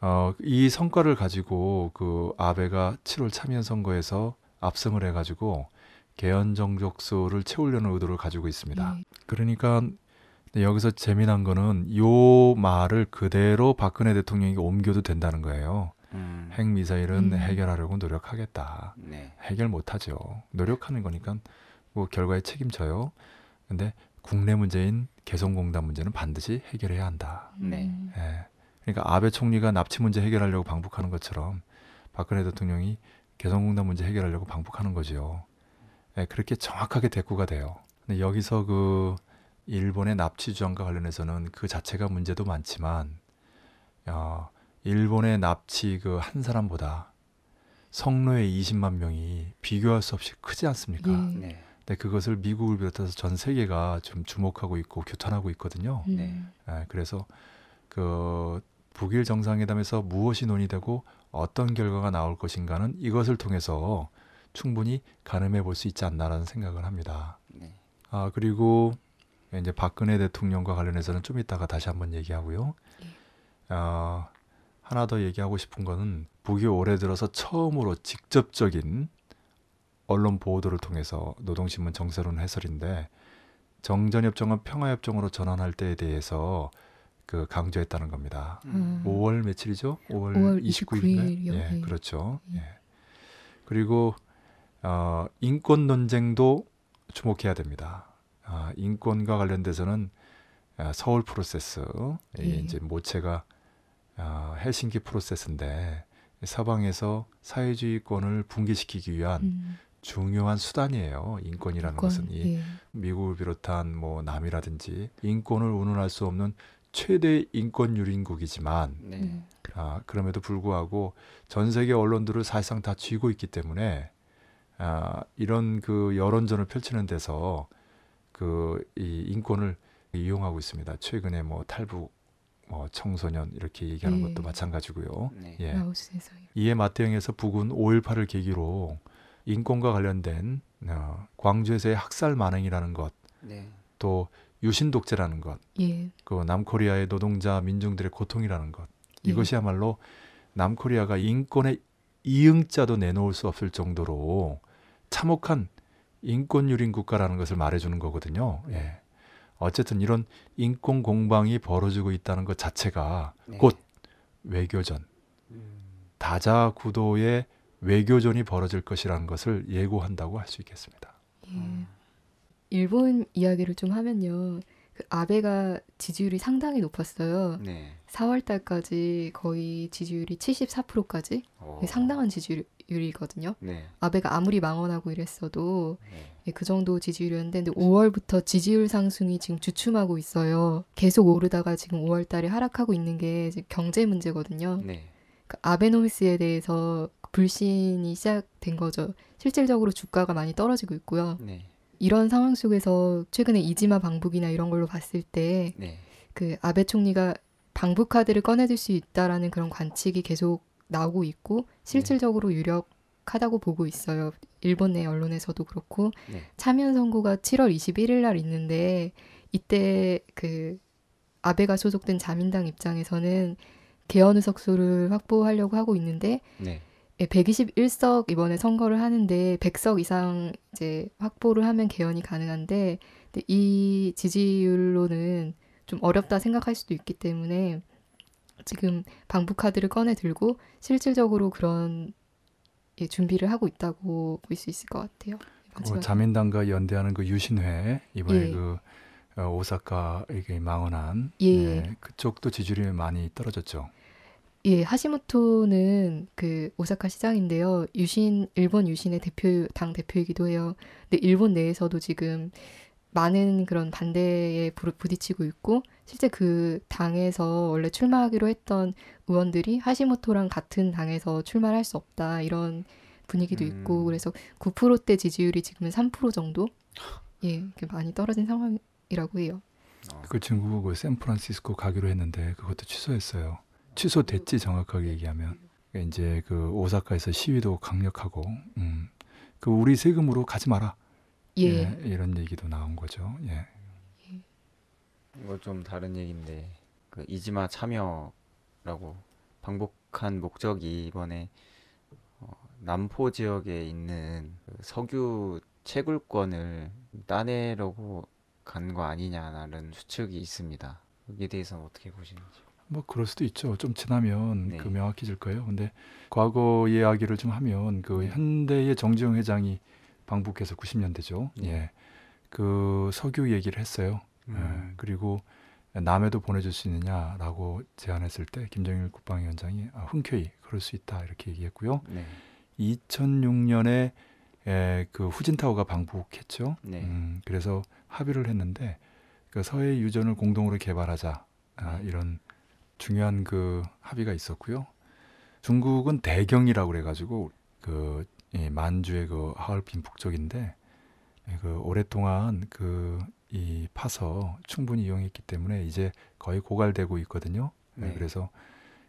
어, 이 성과를 가지고 그 아베가 7월 참여 선거에서 압승을 해가지고 개연정적수를 채우려는 의도를 가지고 있습니다. 네. 그러니까 여기서 재미난 거는 요 말을 그대로 박근혜 대통령이 옮겨도 된다는 거예요. 음. 핵 미사일은 음. 해결하려고 노력하겠다. 네. 해결 못하죠. 노력하는 거니까 뭐 결과에 책임져요. 근데 국내 문제인 개성공단 문제는 반드시 해결해야 한다. 네. 예. 그러니까 아베 총리가 납치 문제 해결하려고 방북하는 것처럼 박근혜 대통령이 개성공단 문제 해결하려고 방북하는 거지요. 네, 그렇게 정확하게 대꾸가 돼요. 근데 여기서 그 일본의 납치 주장과 관련해서는 그 자체가 문제도 많지만 어, 일본의 납치 그 한 사람보다 성노예 20만 명이 비교할 수 없이 크지 않습니까? 네. 네. 근 그것을 미국을 비롯해서 전 세계가 좀 주목하고 있고 규탄하고 있거든요. 음. 네. 네 그래서 그 북일 정상회담에서 무엇이 논의되고 어떤 결과가 나올 것인가는 이것을 통해서 충분히 가늠해 볼 수 있지 않나라는 생각을 합니다. 네. 아 그리고 이제 박근혜 대통령과 관련해서는 좀 이따가 다시 한번 얘기하고요. 네. 아, 하나 더 얘기하고 싶은 거는 북이 올해 들어서 처음으로 직접적인 언론 보도를 통해서 노동신문 정세론 해설인데 정전협정은 평화협정으로 전환할 때에 대해서 그 강조했다는 겁니다. 음. 5월 며칠이죠? 5월, 5월 2 9일인 예, 그렇죠. 예. 예. 그리고 어, 인권 논쟁도 주목해야 됩니다. 아, 인권과 관련돼서는 아, 서울 프로세스 예. 이제 모체가 어, 헬싱키 프로세스인데 서방에서 사회주의권을 붕괴시키기 위한 음. 중요한 수단이에요. 인권이라는 인권, 것은 이 예. 미국을 비롯한 뭐 남이라든지 인권을 운운할 수 없는 최대 인권 유린국이지만 네. 아, 그럼에도 불구하고 전 세계 언론들을 사실상 다 쥐고 있기 때문에 아, 이런 그 여론전을 펼치는 데서 그이 인권을 이용하고 있습니다. 최근에 뭐 탈북 뭐 청소년 이렇게 얘기하는 네. 것도 마찬가지고요. 네. 예. 이에 마태형에서 북은 5.18을 계기로 인권과 관련된 어, 광주에서의 학살 만행이라는 것, 네. 또 유신 독재라는 것, 예. 그 남코리아의 노동자 민중들의 고통이라는 것, 예. 이것이야말로 남코리아가 인권의 이응자도 내놓을 수 없을 정도로 참혹한 인권유린 국가라는 것을 말해주는 거거든요. 예. 어쨌든 이런 인권 공방이 벌어지고 있다는 것 자체가 네. 곧 외교전, 음. 다자 구도의 외교전이 벌어질 것이라는 것을 예고한다고 할 수 있겠습니다. 예. 음. 일본 이야기를 좀 하면요. 아베가 지지율이 상당히 높았어요. 네. 4월 달까지 거의 지지율이 74%까지 오. 예, 상당한 지지율이거든요. 네. 아베가 아무리 망언하고 이랬어도 네. 예, 그 정도 지지율이었는데 근데 5월부터 지지율 상승이 지금 주춤하고 있어요. 계속 오르다가 지금 5월 달에 하락하고 있는 게 경제 문제거든요. 네. 그 그러니까 아베노미스에 대해서 불신이 시작된 거죠. 실질적으로 주가가 많이 떨어지고 있고요. 네. 이런 상황 속에서 최근에 이지마 방북이나 이런 걸로 봤을 때그 네. 그 아베 총리가 방북 카드를 꺼내들 수 있다라는 그런 관측이 계속 나오고 있고 네. 실질적으로 유력하다고 보고 있어요. 일본 내 언론에서도 그렇고 네. 참여 선거가 7월 21일 날 있는데 이때 그 아베가 소속된 자민당 입장에서는 개헌 의석수를 확보하려고 하고 있는데 네. 121석 예, 이번에 선거를 하는데 100석 이상 이제 확보를 하면 개헌이 가능한데 이 지지율로는 좀 어렵다 생각할 수도 있기 때문에 지금 방북 카드를 꺼내 들고 실질적으로 그런 예, 준비를 하고 있다고 볼 수 있을 것 같아요. 어, 자민당과 연대하는 그 유신회 이번에 예. 그 어, 오사카 에게 망언한 예. 네, 그쪽도 지지율이 많이 떨어졌죠. 예, 하시모토는 그 오사카 시장인데요. 유신 일본 유신의 대표 당 대표이기도 해요. 근데 일본 내에서도 지금 많은 그런 반대에 부딪히고 있고 실제 그 당에서 원래 출마하기로 했던 의원들이 하시모토랑 같은 당에서 출마할 수 없다 이런 분위기도 음. 있고 그래서 9%대 지지율이 지금은 3% 정도 예 많이 떨어진 상황이라고 해요. 아. 그 친구 그 샌프란시스코 가기로 했는데 그것도 취소했어요. 취소됐지 정확하게 얘기하면 그러니까 이제 그 오사카에서 시위도 강력하고 음, 그 우리 세금으로 가지 마라 예. 예, 이런 얘기도 나온 거죠. 예. 예. 이거 좀 다른 얘기인데 그 이지마 참여라고 방북한 목적이 이번에 어, 남포 지역에 있는 그 석유 채굴권을 따내려고 간 거 아니냐라는 추측이 있습니다. 여기에 대해서는 어떻게 보시는지? 뭐 그럴 수도 있죠. 좀 지나면 네. 그 명확해질 거예요. 근데 과거 이야기를 좀 하면 그 네. 현대의 정지영 회장이 방북해서 90년대죠. 네. 예. 그 석유 얘기를 했어요. 예. 음. 예. 그리고 남에도 보내줄 수 있느냐라고 제안했을 때 김정일 국방위원장이 아, 흔쾌히 그럴 수 있다 이렇게 얘기했고요. 네. 2006년에 예, 그 후진타워가 방북했죠. 네. 음, 그래서 합의를 했는데 그 서해 유전을 공동으로 개발하자 아, 이런 중요한 그 합의가 있었고요. 중국은 대경이라고 그래가지고 그 예, 만주의 그 하얼빈 북쪽인데 예, 그 오랫동안 그 이 파서 충분히 이용했기 때문에 이제 거의 고갈되고 있거든요. 예, 네. 그래서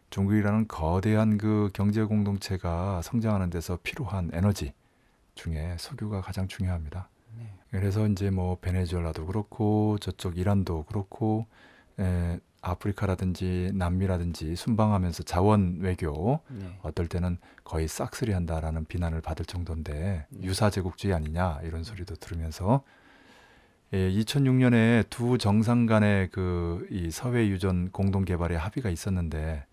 중국이라는 거대한 그 경제 공동체가 성장하는 데서 필요한 에너지 중에 석유가 가장 중요합니다. 네. 그래서 이제 뭐 베네수엘라도 그렇고 저쪽 이란도 그렇고 에, 아프리카라든지 남미라든지 순방하면서 자원 외교 네. 어떨 때는 거의 싹쓸이 한다라는 비난을 받을 정도인데 네. 유사 제국주의 아니냐 이런 소리도 들으면서 예, 2006년에 두 정상 간의 그이 서해 유전 공동 개발에 합의가 있었는데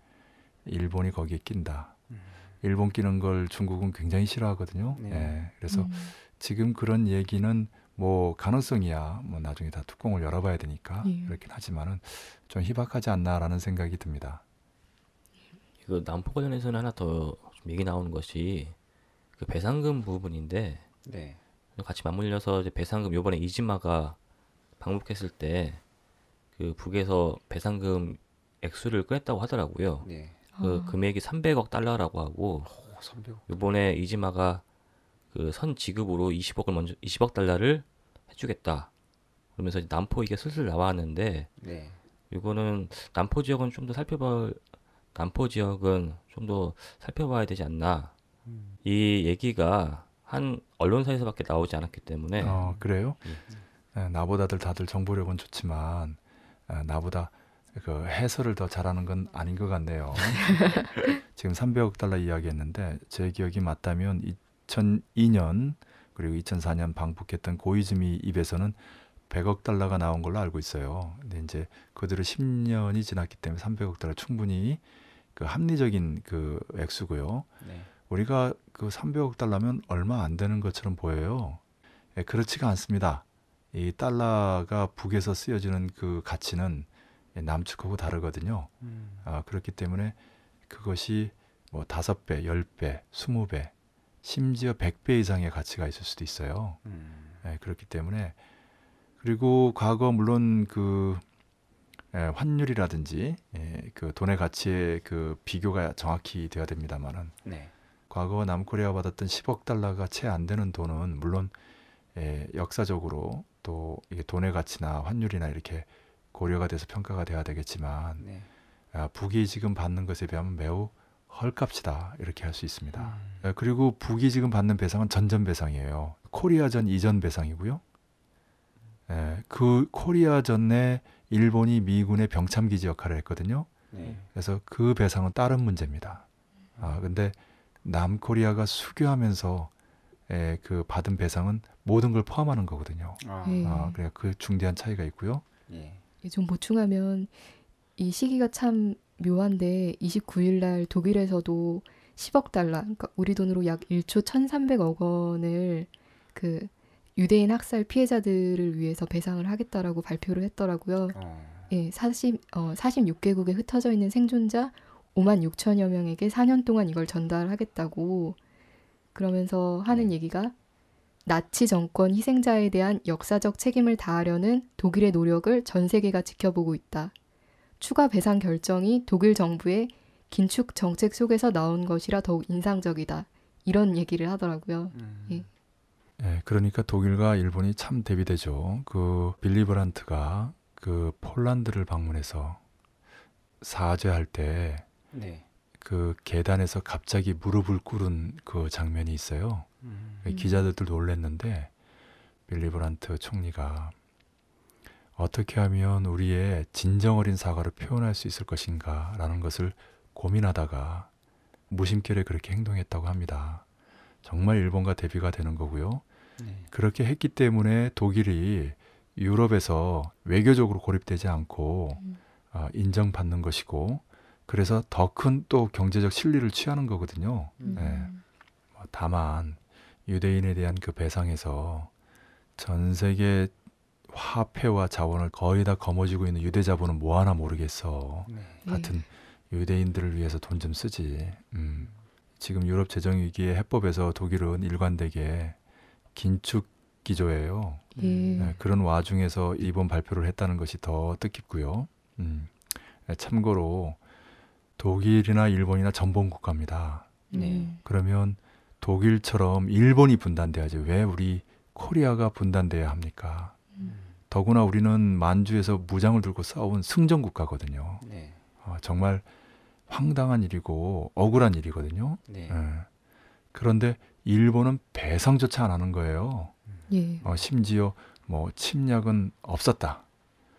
일본이 거기에 낀다. 음. 일본 끼는 걸 중국은 굉장히 싫어하거든요. 네. 예, 그래서 음. 지금 그런 얘기는 뭐 가능성이야 뭐 나중에 다 뚜껑을 열어봐야 되니까 예. 그렇긴 하지만은 좀 희박하지 않나라는 생각이 듭니다. 이거 남포 관련해서는 하나 더 얘기 나오는 것이 그 배상금 부분인데 네. 같이 맞물려서 이제 배상금 요번에 이지마가 방북했을 때 그 북에서 배상금 액수를 꺼냈다고 하더라고요. 네. 그 아. 금액이 300억 달러라고 하고 오, 300억. 이번에 이지마가 그선 지급으로 20억을 먼저 20억 달러를 해주겠다. 그러면서 남포 이게 슬슬 나왔는데 네. 이거는 남포 지역은 좀 더 살펴볼 남포 지역은 좀 더 살펴봐야 되지 않나. 음. 이 얘기가 한 언론사에서밖에 나오지 않았기 때문에. 어, 그래요? 네. 나보다들 다들 정보력은 좋지만 아, 나보다 그 해설을 더 잘하는 건 아닌 것 같네요. 지금 300억 달러 이야기했는데 제 기억이 맞다면 2002년 그리고 2004년 방북했던 고이즈미 입에서는 100억 달러가 나온 걸로 알고 있어요. 근데 이제 그들을 10년이 지났기 때문에 300억 달러 충분히 그 합리적인 그 액수고요. 네. 우리가 그 300억 달러면 얼마 안 되는 것처럼 보여요. 예, 그렇지가 않습니다. 이 달러가 북에서 쓰여지는 그 가치는 예, 남측하고 다르거든요. 음. 아, 그렇기 때문에 그것이 뭐 다섯 배, 열 배, 스무 배 심지어 100배 이상의 가치가 있을 수도 있어요. 음. 예, 그렇기 때문에 그리고 과거 물론 그 예, 환율이라든지 예, 그 돈의 가치의 그 비교가 정확히 돼야 됩니다만은 네. 과거 남코리아 받았던 10억 달러가 채 안 되는 돈은 물론 예, 역사적으로 또 이게 돈의 가치나 환율이나 이렇게 고려가 돼서 평가가 돼야 되겠지만 네. 아, 북이 지금 받는 것에 비하면 매우 헐값이다 이렇게 할 수 있습니다. 음. 예, 그리고 북이 지금 받는 배상은 전전 배상이에요. 코리아전 이전 배상이고요. 예, 그 코리아전에 일본이 미군의 병참 기지 역할을 했거든요. 네. 그래서 그 배상은 다른 문제입니다. 아 근데 남코리아가 수교하면서 예, 그 받은 배상은 모든 걸 포함하는 거거든요. 아, 네. 아 그래 그 중대한 차이가 있고요. 예. 좀 보충하면 이 시기가 참 묘한데 29일 날 독일에서도 10억 달러, 그러니까 우리 돈으로 약1초 1,300억 원을 그 유대인 학살 피해자들을 위해서 배상을 하겠다라고 발표를 했더라고요. 어. 예, 40, 어, 46개국에 흩어져 있는 생존자 5만 6천여 명에게 4년 동안 이걸 전달하겠다고 그러면서 하는 네. 얘기가 나치 정권 희생자에 대한 역사적 책임을 다하려는 독일의 노력을 전 세계가 지켜보고 있다. 추가 배상 결정이 독일 정부의 긴축 정책 속에서 나온 것이라 더욱 인상적이다. 이런 얘기를 하더라고요. 음. 예. 네, 그러니까 독일과 일본이 참 대비되죠. 그 빌리 브란트가 그 폴란드를 방문해서 사죄할 때그 네. 그 계단에서 갑자기 무릎을 꿇은 그 장면이 있어요. 음. 기자들도 놀랐는데 빌리 브란트 총리가 어떻게 하면 우리의 진정 어린 사과를 표현할 수 있을 것인가 라는 것을 고민하다가 무심결에 그렇게 행동했다고 합니다. 정말 일본과 대비가 되는 거고요. 네. 그렇게 했기 때문에 독일이 유럽에서 외교적으로 고립되지 않고 음. 어, 인정받는 것이고 그래서 더 큰 또 경제적 실리를 취하는 거거든요. 음. 네. 뭐 다만 유대인에 대한 그 배상에서 전 세계 화폐와 자원을 거의 다 거머쥐고 있는 유대 자본은 뭐 하나 모르겠어. 네. 같은 예. 유대인들을 위해서 돈 좀 쓰지. 음. 지금 유럽 재정 위기의 해법에서 독일은 일관되게 긴축 기조예요. 음. 네, 그런 와중에서 이번 발표를 했다는 것이 더 뜻깊고요. 음. 네, 참고로 독일이나 일본이나 전범 국가입니다. 네. 네. 그러면 독일처럼 일본이 분단돼야지 왜 우리 코리아가 분단돼야 합니까? 더구나 우리는 만주에서 무장을 들고 싸운 승전 국가거든요. 네. 어, 정말 황당한 일이고 억울한 일이거든요. 네. 예. 그런데 일본은 배상조차 안 하는 거예요. 음. 예. 어, 심지어 뭐 침략은 없었다.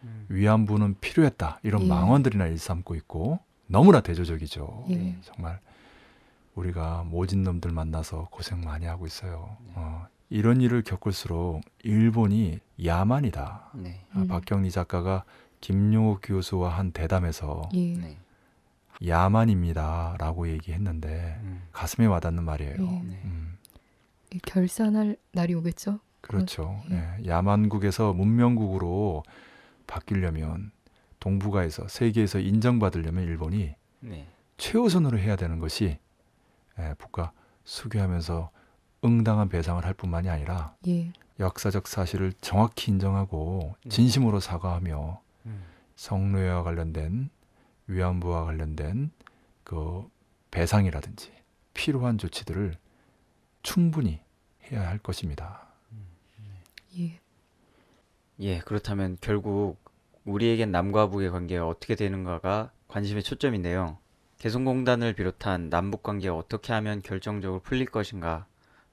음. 위안부는 필요했다. 이런 예. 망언들이나 일삼고 있고 너무나 대조적이죠. 예. 정말 우리가 모진 놈들 만나서 고생 많이 하고 있어요. 네. 어, 이런 일을 겪을수록 일본이 야만이다. 네. 아, 음. 박경리 작가가 김용옥 교수와 한 대담에서 예. 네. 야만입니다라고 얘기했는데 음. 가슴에 와닿는 말이에요. 예. 네. 음. 예, 결산할 날이 오겠죠. 그렇죠. 예. 예. 야만국에서 문명국으로 바뀌려면 동북아에서 세계에서 인정받으려면 일본이 네. 최우선으로 해야 되는 것이 예, 국가 수교하면서 응당한 배상을 할 뿐만이 아니라 예. 역사적 사실을 정확히 인정하고 음. 진심으로 사과하며 음. 성노예와 관련된 위안부와 관련된 그 배상이라든지 필요한 조치들을 충분히 해야 할 것입니다. 예. 예, 그렇다면 결국 우리에겐 남과 북의 관계가 어떻게 되는가가 관심의 초점인데요. 개성공단을 비롯한 남북 관계가 어떻게 하면 결정적으로 풀릴 것인가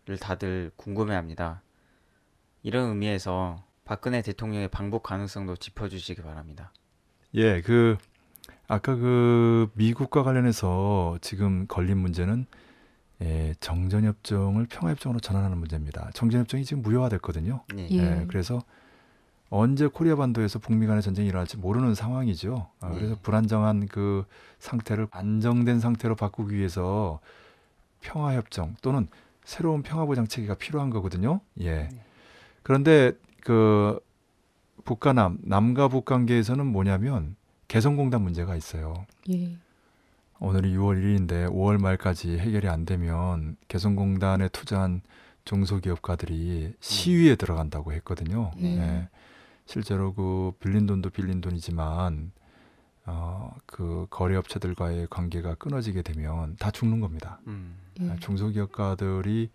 될지를 다들 궁금해합니다. 이런 의미에서 박근혜 대통령의 방북 가능성도 짚어주시기 바랍니다. 예, 그 아까 그 미국과 관련해서 지금 걸린 문제는 예, 정전협정을 평화협정으로 전환하는 문제입니다. 정전협정이 지금 무효화됐거든요. 네. 예. 예. 그래서 언제 코리아 반도에서 북미 간의 전쟁이 일어날지 모르는 상황이죠. 아, 네. 그래서 예. 불안정한 그 상태를 안정된 상태로 바꾸기 위해서 평화협정 또는 새로운 평화보장 체계가 필요한 거거든요. 예. 네. 그런데 그북과남 남과 북 관계에서는 뭐냐면 개성공단 문제가 있어요. 예. 오늘이 6월 1일인데 5월 말까지 해결이 안 되면 개성공단에 투자한 중소기업가들이 시위에 들어간다고 했거든요. 예. 예. 실제로 그 빌린 돈도 빌린 돈이지만 어, 그 거래업체들과의 관계가 끊어지게 되면 다 죽는 겁니다. 음. 예. 아, 중소기업가들이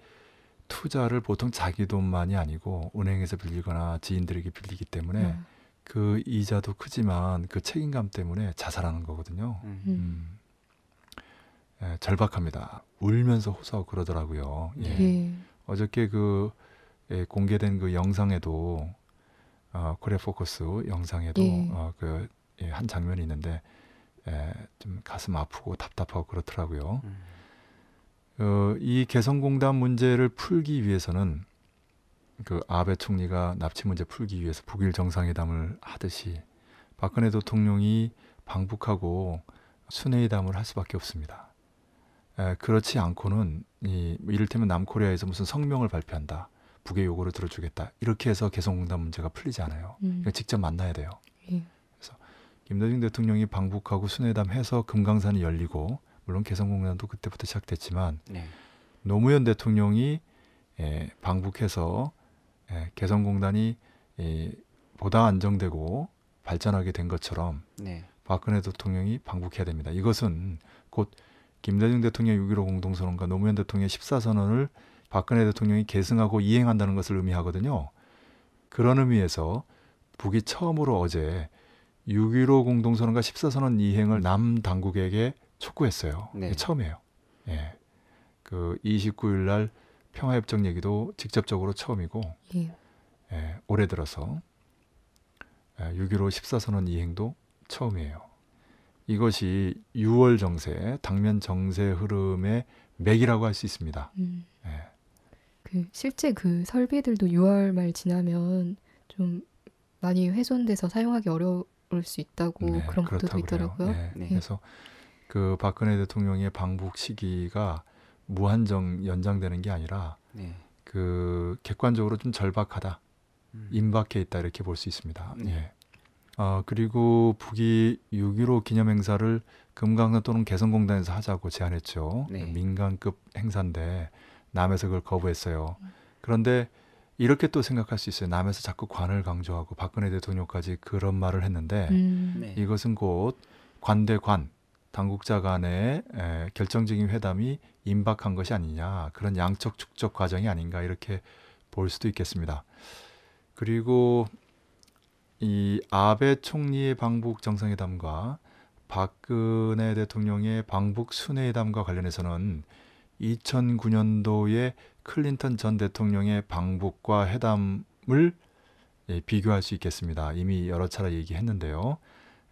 투자를 보통 자기 돈만이 아니고 은행에서 빌리거나 지인들에게 빌리기 때문에 음. 그 이자도 크지만 그 책임감 때문에 자살하는 거거든요. 음. 음. 음. 예, 절박합니다. 울면서 호소하고 그러더라고요. 예. 예. 어저께 그 예, 공개된 그 영상에도 어, 코리아 포커스 영상에도 예. 어, 그 예, 한 장면이 있는데 예, 좀 가슴 아프고 답답하고 그렇더라고요. 음. 어, 이 개성공단 문제를 풀기 위해서는 그 아베 총리가 납치 문제 풀기 위해서 북일 정상회담을 하듯이 박근혜 대통령이 방북하고 순회회담을 할 수밖에 없습니다. 에, 예, 그렇지 않고는 이, 이를테면 남코리아에서 무슨 성명을 발표한다. 북의 요구를 들어주겠다. 이렇게 해서 개성공단 문제가 풀리지 않아요. 음. 그러니까 직접 만나야 돼요. 예. 김대중 대통령이 방북하고 순회담해서 금강산이 열리고 물론 개성공단도 그때부터 시작됐지만 네. 노무현 대통령이 예, 방북해서 예, 개성공단이 예, 보다 안정되고 발전하게 된 것처럼 네. 박근혜 대통령이 방북해야 됩니다. 이것은 곧 김대중 대통령 6.15 공동선언과 노무현 대통령의 14선언을 박근혜 대통령이 계승하고 이행한다는 것을 의미하거든요. 그런 의미에서 북이 처음으로 어제 6.15 공동선언과 14선언 이행을 음. 남 당국에게 촉구했어요. 네. 처음이에요. 예. 그 29일 날 평화협정 얘기도 직접적으로 처음이고 예. 예, 올해 들어서 6.15 예, 14선언 이행도 처음이에요. 이것이 6월 정세, 당면 정세 흐름의 맥이라고 할 수 있습니다. 음. 예. 그 실제 그 설비들도 6월 말 지나면 좀 많이 훼손돼서 사용하기 어려 올수 있다고 네, 그런 보도 있더라고요. 네, 네. 그래서 그 박근혜 대통령의 방북 시기가 무한정 연장되는 게 아니라 네. 그 객관적으로 좀 절박하다, 음. 임박해 있다 이렇게 볼 수 있습니다. 네. 예. 어, 그리고 북이 6.15 기념행사를 금강산 또는 개성공단에서 하자고 제안했죠. 네. 민간급 행사인데 남에서 그걸 거부했어요. 그런데 이렇게 또 생각할 수 있어요. 남에서 자꾸 관을 강조하고 박근혜 대통령까지 그런 말을 했는데 음. 네. 이것은 곧 관대 관 당국자 간의 에, 결정적인 회담이 임박한 것이 아니냐 그런 양적 축적 과정이 아닌가 이렇게 볼 수도 있겠습니다. 그리고 이 아베 총리의 방북 정상회담과 박근혜 대통령의 방북 순회회담과 관련해서는 2009년도에 클린턴 전 대통령의 방북과 회담을 예, 비교할 수 있겠습니다. 이미 여러 차례 얘기했는데요.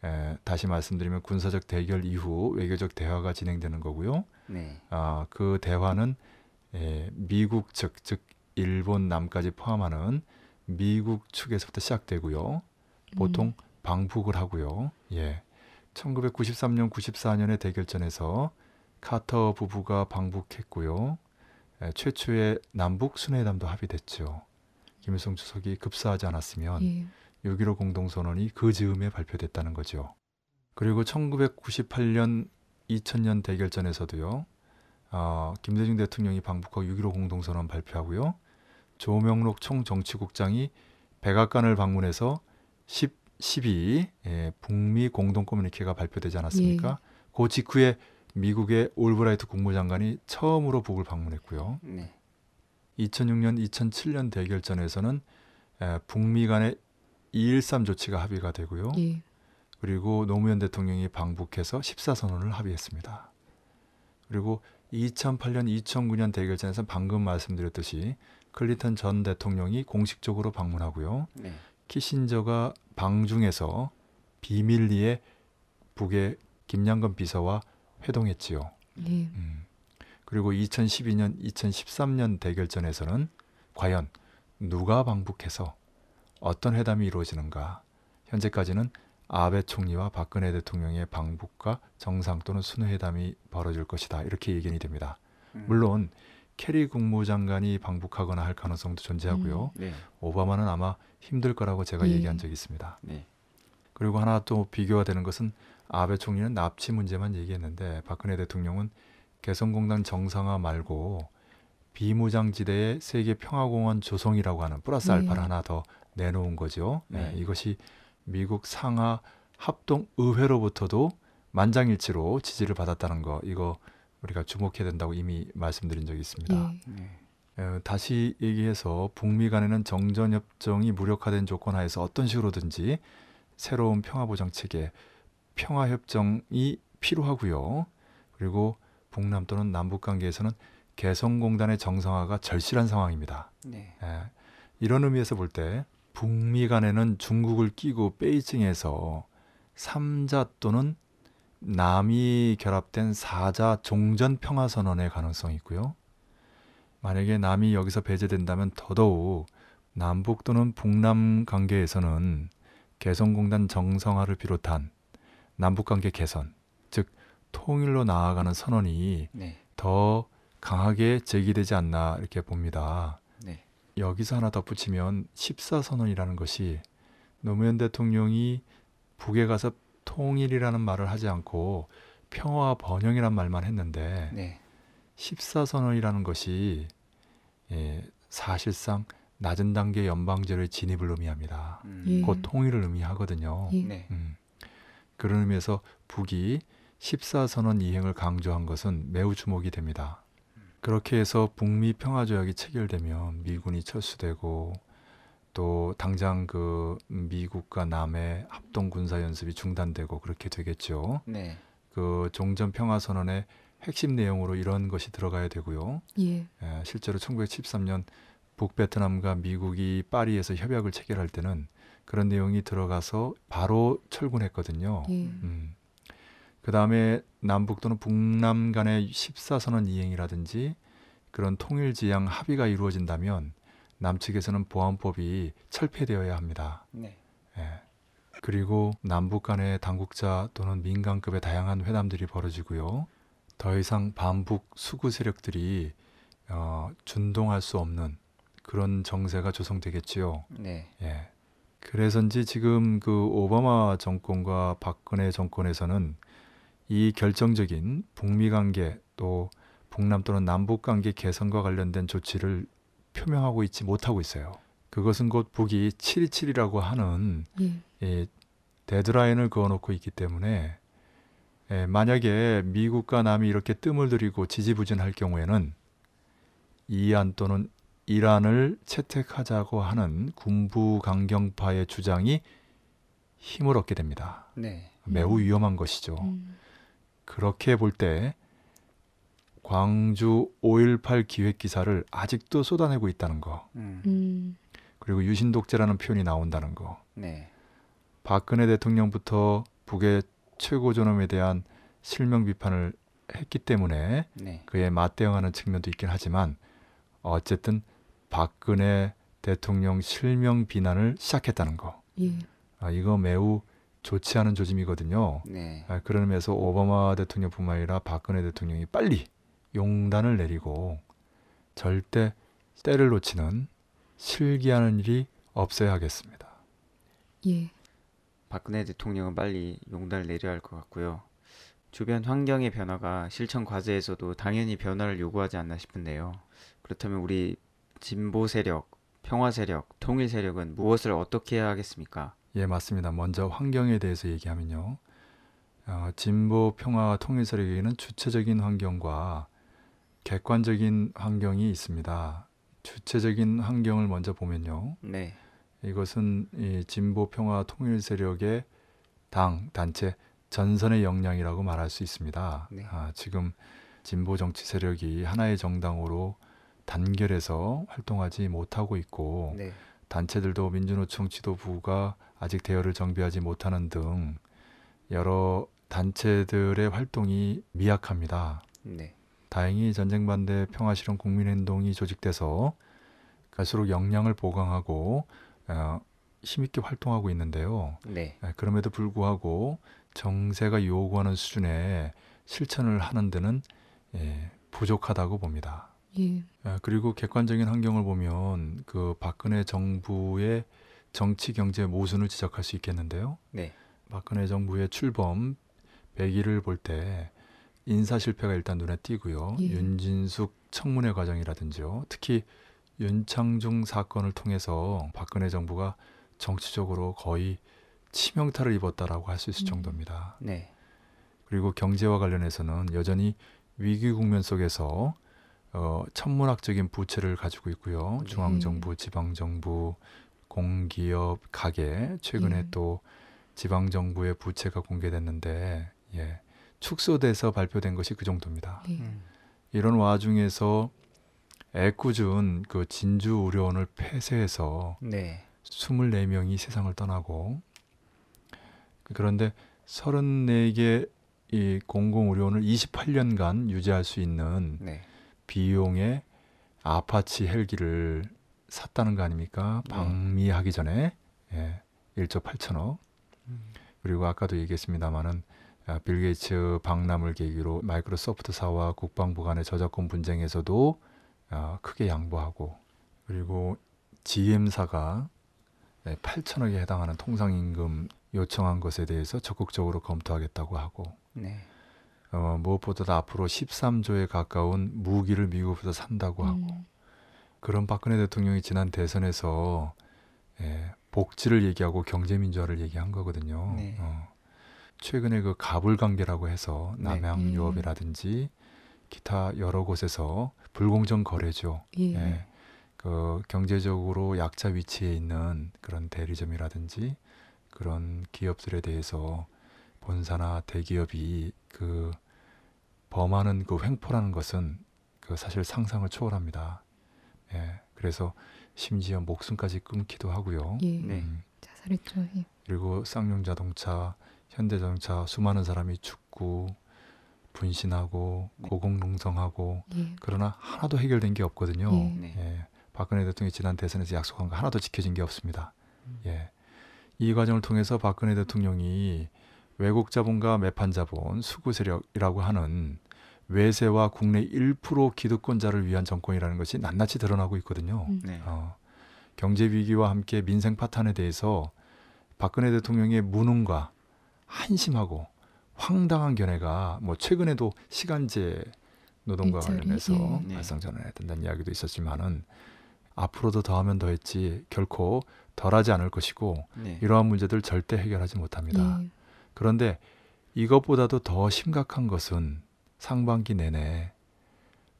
에, 예, 다시 말씀드리면 군사적 대결 이후 외교적 대화가 진행되는 거고요. 네. 아, 그 대화는 예, 미국 측, 즉 일본 남까지 포함하는 미국 측에서부터 시작되고요. 보통 음. 방북을 하고요. 예. 1993년, 94년의 대결전에서 카터 부부가 방북했고요. 예, 최초의 남북 순회담도 합의됐죠. 김일성 주석이 급사하지 않았으면 예. 6.15 공동선언이 그 즈음에 발표됐다는 거죠. 그리고 1998년 2000년 대결전에서도요. 어, 김대중 대통령이 방북하고 6.15 공동선언 발표하고요. 조명록 총정치국장이 백악관을 방문해서 10, 12 예, 북미 공동 커뮤니케가 발표되지 않았습니까? 예. 그 직후에 미국의 올브라이트 국무장관이 처음으로 북을 방문했고요. 네. 2006년, 2007년 대결전에서는 북미 간의 213 조치가 합의가 되고요. 예. 그리고 노무현 대통령이 방북해서 14선언을 합의했습니다. 그리고 2008년, 2009년 대결전에서 방금 말씀드렸듯이 클린턴 전 대통령이 공식적으로 방문하고요. 네. 키신저가 방중에서 비밀리에 북의 김양건 비서와 회동했지요. 예. 음. 그리고 2012년, 2013년 대결전에서는 과연 누가 방북해서 어떤 회담이 이루어지는가? 현재까지는 아베 총리와 박근혜 대통령의 방북과 정상 또는 순회담이 벌어질 것이다. 이렇게 예견이 됩니다. 음. 물론 캐리 국무장관이 방북하거나 할 가능성도 존재하고요. 음. 네. 오바마는 아마 힘들 거라고 제가 네. 얘기한 적이 있습니다. 네. 그리고 하나 또 비교가 되는 것은 아베 총리는 납치 문제만 얘기했는데 박근혜 대통령은 개성공단 정상화 말고 비무장지대의 세계 평화공원 조성이라고 하는 플러스 네. 알파를 네. 하나 더 내놓은 거죠. 네, 네. 이것이 미국 상하 합동 의회로부터도 만장일치로 지지를 받았다는 거 이거 우리가 주목해야 된다고 이미 말씀드린 적이 있습니다. 네. 어, 다시 얘기해서 북미 간에는 정전협정이 무력화된 조건 하에서 어떤 식으로든지 새로운 평화보장 체계 평화협정이 필요하고요. 그리고 북남 또는 남북 관계에서는 개성공단의 정상화가 절실한 상황입니다. 네. 예, 이런 의미에서 볼 때 북미 간에는 중국을 끼고 베이징에서 3자 또는 남이 결합된 4자 종전 평화 선언의 가능성이 있고요. 만약에 남이 여기서 배제된다면 더더욱 남북 또는 북남 관계에서는 개성공단 정상화를 비롯한 남북관계 개선, 즉 통일로 나아가는 선언이 네. 더 강하게 제기되지 않나 이렇게 봅니다. 네. 여기서 하나 덧붙이면 14선언이라는 것이 노무현 대통령이 북에 가서 통일이라는 말을 하지 않고 평화와 번영이란 말만 했는데 네. 14선언이라는 것이 예, 사실상 낮은 단계 연방제로의 진입을 의미합니다. 음. 예. 곧 통일을 의미하거든요. 예. 네. 음. 그런 의미에서 북이 14선언 이행을 강조한 것은 매우 주목이 됩니다. 그렇게 해서 북미 평화조약이 체결되면 미군이 철수되고 또 당장 그 미국과 남의 합동 군사 연습이 중단되고 그렇게 되겠죠. 네. 그 종전 평화 선언의 핵심 내용으로 이런 것이 들어가야 되고요. 예. 예 실제로 1973년 북베트남과 미국이 파리에서 협약을 체결할 때는 그런 내용이 들어가서 바로 철군했거든요. 예. 음. 그 다음에 남북 또는 북남 간의 14선언 이행이라든지 그런 통일 지향 합의가 이루어진다면 남측에서는 보안법이 철폐되어야 합니다. 네. 예. 그리고 남북 간의 당국자 또는 민간급의 다양한 회담들이 벌어지고요. 더 이상 반북 수구 세력들이 어, 준동할 수 없는 그런 정세가 조성되겠지요. 네. 예. 그래서인지 지금 그 오바마 정권과 박근혜 정권에서는 이 결정적인 북미 관계 또 북남 또는 남북 관계 개선과 관련된 조치를 표명하고 있지 못하고 있어요. 그것은 곧 북이 727이라고 하는 예. 이 데드라인을 그어놓고 있기 때문에 예, 만약에 미국과 남이 이렇게 뜸을 들이고 지지부진할 경우에는 이 안 또는 이란을 채택하자고 하는 군부 강경파의 주장이 힘을 얻게 됩니다. 네. 매우 위험한 것이죠. 음. 그렇게 볼 때 광주 5.18 기획 기사를 아직도 쏟아내고 있다는 거, 음. 음. 그리고 유신 독재라는 표현이 나온다는 거, 네. 박근혜 대통령부터 북의 최고 존엄에 대한 실명 비판을 했기 때문에 네. 그에 맞대응하는 측면도 있긴 하지만 어쨌든 박근혜 대통령 실명 비난을 시작했다는 거. 예. 아, 이거 매우 좋지 않은 조짐이거든요. 네. 아, 그런 면에서 오바마 대통령뿐만 아니라 박근혜 대통령이 빨리 용단을 내리고 절대 때를 놓치는 실기하는 일이 없어야 하겠습니다. 예. 박근혜 대통령은 빨리 용단을 내려야 할 것 같고요. 주변 환경의 변화가 실천 과제에서도 당연히 변화를 요구하지 않나 싶은데요. 그렇다면 우리 진보 세력, 평화 세력, 통일 세력은 무엇을 어떻게 해야 하겠습니까? 예, 맞습니다. 먼저 환경에 대해서 얘기하면요. 어, 진보, 평화 통일 세력에게는 주체적인 환경과 객관적인 환경이 있습니다. 주체적인 환경을 먼저 보면요. 네. 이것은 이 진보, 평화, 통일 세력의 당, 단체, 전선의 역량이라고 말할 수 있습니다. 네. 아, 지금 진보 정치 세력이 하나의 정당으로 단결해서 활동하지 못하고 있고 네. 단체들도 민주노총 지도부가 아직 대열을 정비하지 못하는 등 여러 단체들의 활동이 미약합니다. 네. 다행히 전쟁 반대 평화실현 국민행동이 조직돼서 갈수록 역량을 보강하고 어, 힘있게 활동하고 있는데요. 네. 예, 그럼에도 불구하고 정세가 요구하는 수준의 실천을 하는 데는 예, 부족하다고 봅니다. 예. 아, 그리고 객관적인 환경을 보면 그 박근혜 정부의 정치 경제 모순을 지적할 수 있겠는데요. 네. 박근혜 정부의 출범 100일을 볼 때 인사 실패가 일단 눈에 띄고요. 예. 윤진숙 청문회 과정이라든지요. 특히 윤창중 사건을 통해서 박근혜 정부가 정치적으로 거의 치명타를 입었다라고 할 수 있을 음. 정도입니다. 네. 그리고 경제와 관련해서는 여전히 위기 국면 속에서 어, 천문학적인 부채를 가지고 있고요. 네. 중앙정부, 지방정부, 공기업, 가게 최근에 예. 또 지방정부의 부채가 공개됐는데 예, 축소돼서 발표된 것이 그 정도입니다. 예. 이런 와중에서 애꿎은 그 진주 의료원을 폐쇄해서 네. 24명이 세상을 떠나고 그런데 34개 이 공공 의료원을 28년간 유지할 수 있는 네. 비용의 아파치 헬기를 샀다는 거 아닙니까? 네. 방미하기 전에 예, 1조 8천억. 음. 그리고 아까도 얘기했습니다마는 아, 빌 게이츠 박람을 계기로 마이크로소프트 사와 국방부 간의 저작권 분쟁에서도 아, 크게 양보하고 그리고 GM사가 8천억에 예, 해당하는 통상임금 요청한 것에 대해서 적극적으로 검토하겠다고 하고 네. 어, 무엇보다도 앞으로 13조에 가까운 무기를 미국에서 산다고 하고 음. 그런 박근혜 대통령이 지난 대선에서 예, 복지를 얘기하고 경제 민주화를 얘기한 거거든요. 네. 어, 최근에 그 가불 관계라고 해서 네. 남양 네. 유업이라든지 기타 여러 곳에서 불공정 거래죠. 예. 예. 그 경제적으로 약자 위치에 있는 그런 대리점이라든지 그런 기업들에 대해서 본사나 대기업이 그 범하는 그 횡포라는 것은 그 사실 상상을 초월합니다. 예. 그래서 심지어 목숨까지 끊기도 하고요. 예. 네. 음. 자살했죠. 예. 그리고 쌍용 자동차, 현대자동차 수많은 사람이 죽고 분신하고 네. 고공농성하고 예. 그러나 하나도 해결된 게 없거든요. 예. 네. 예. 박근혜 대통령이 지난 대선에서 약속한 거 하나도 지켜진 게 없습니다. 음. 예. 이 과정을 통해서 박근혜 대통령이 외국 자본과 매판 자본, 수구 세력이라고 하는 외세와 국내 1% 기득권자를 위한 정권이라는 것이 낱낱이 드러나고 있거든요. 음. 네. 어, 경제 위기와 함께 민생 파탄에 대해서 박근혜 대통령의 무능과 한심하고 황당한 견해가 뭐 최근에도 시간제 노동과 관련해서 예. 네. 발상전환해야된다는 이야기도 있었지만은 앞으로도 더하면 더했지 결코 덜하지 않을 것이고 네. 이러한 문제들 절대 해결하지 못합니다. 네. 그런데 이것보다도 더 심각한 것은 상반기 내내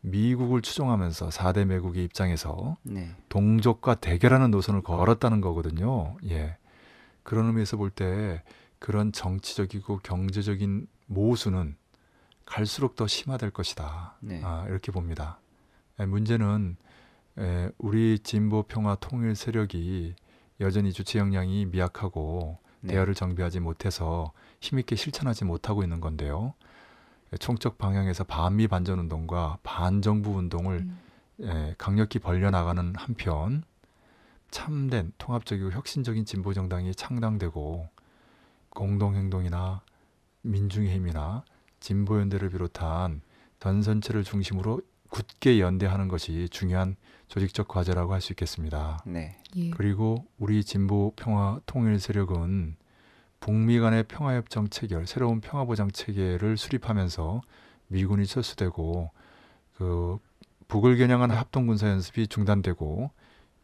미국을 추종하면서 4대 매국의 입장에서 네. 동족과 대결하는 노선을 걸었다는 거거든요. 예. 그런 의미에서 볼 때 그런 정치적이고 경제적인 모순은 갈수록 더 심화될 것이다. 네. 아, 이렇게 봅니다. 예, 문제는 에, 예, 우리 진보 평화 통일 세력이 여전히 주체 역량이 미약하고 네. 대화를 정비하지 못해서 힘있게 실천하지 못하고 있는 건데요. 총적 방향에서 반미 반전 운동과 반정부 운동을 음. 예, 강력히 벌려나가는 한편 참된 통합적이고 혁신적인 진보 정당이 창당되고 공동행동이나 민중의 힘이나 진보연대를 비롯한 전 선체를 중심으로 굳게 연대하는 것이 중요한 조직적 과제라고 할 수 있겠습니다. 네. 예. 그리고 우리 진보 평화 통일 세력은 북미 간의 평화협정 체결, 새로운 평화보장 체계를 수립하면서 미군이 철수되고 그 북을 겨냥한 합동 군사 연습이 중단되고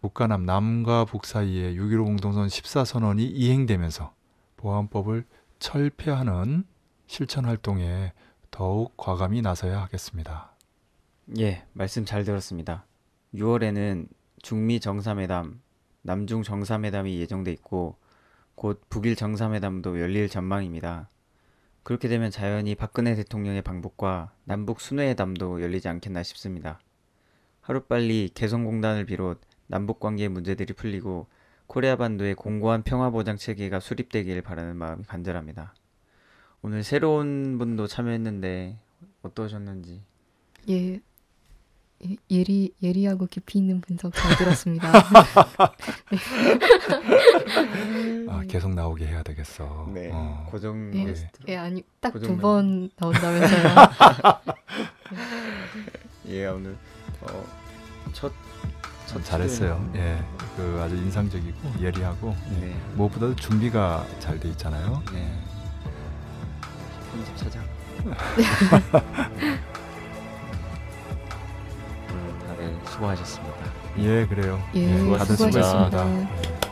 북과 남, 남과 북사이에6.15 공동선 14선언이 이행되면서 보안법을 철폐하는 실천 활동에 더욱 과감히 나서야 하겠습니다. 예, 말씀 잘 들었습니다. 6월에는 중미 정상회담, 남중 정상회담이 예정돼 있고 곧 북일 정상회담도 열릴 전망입니다. 그렇게 되면 자연히 박근혜 대통령의 방북과 남북 순회회담도 열리지 않겠나 싶습니다. 하루빨리 개성공단을 비롯 남북 관계 문제들이 풀리고 코리아 반도의 공고한 평화 보장 체계가 수립되기를 바라는 마음이 간절합니다. 오늘 새로운 분도 참여했는데 어떠셨는지? 예, 예리 예리하고 깊이 있는 분석 잘 들었습니다. 네. 아 계속 나오게 해야 되겠어. 네, 어. 고정 네. 네 아니 딱 두 번 나온다면서요. 예 오늘 어, 첫, 첫 음, 잘했어요. 예, 그 아주 인상적이고 예리하고 예, 네. 예. 무엇보다도 준비가 잘 돼 있잖아요. 예. 편집 차장. 네, 수고하셨습니다. 예, 그래요. 예, 예 수고하셨습니다. 수고하셨습니다.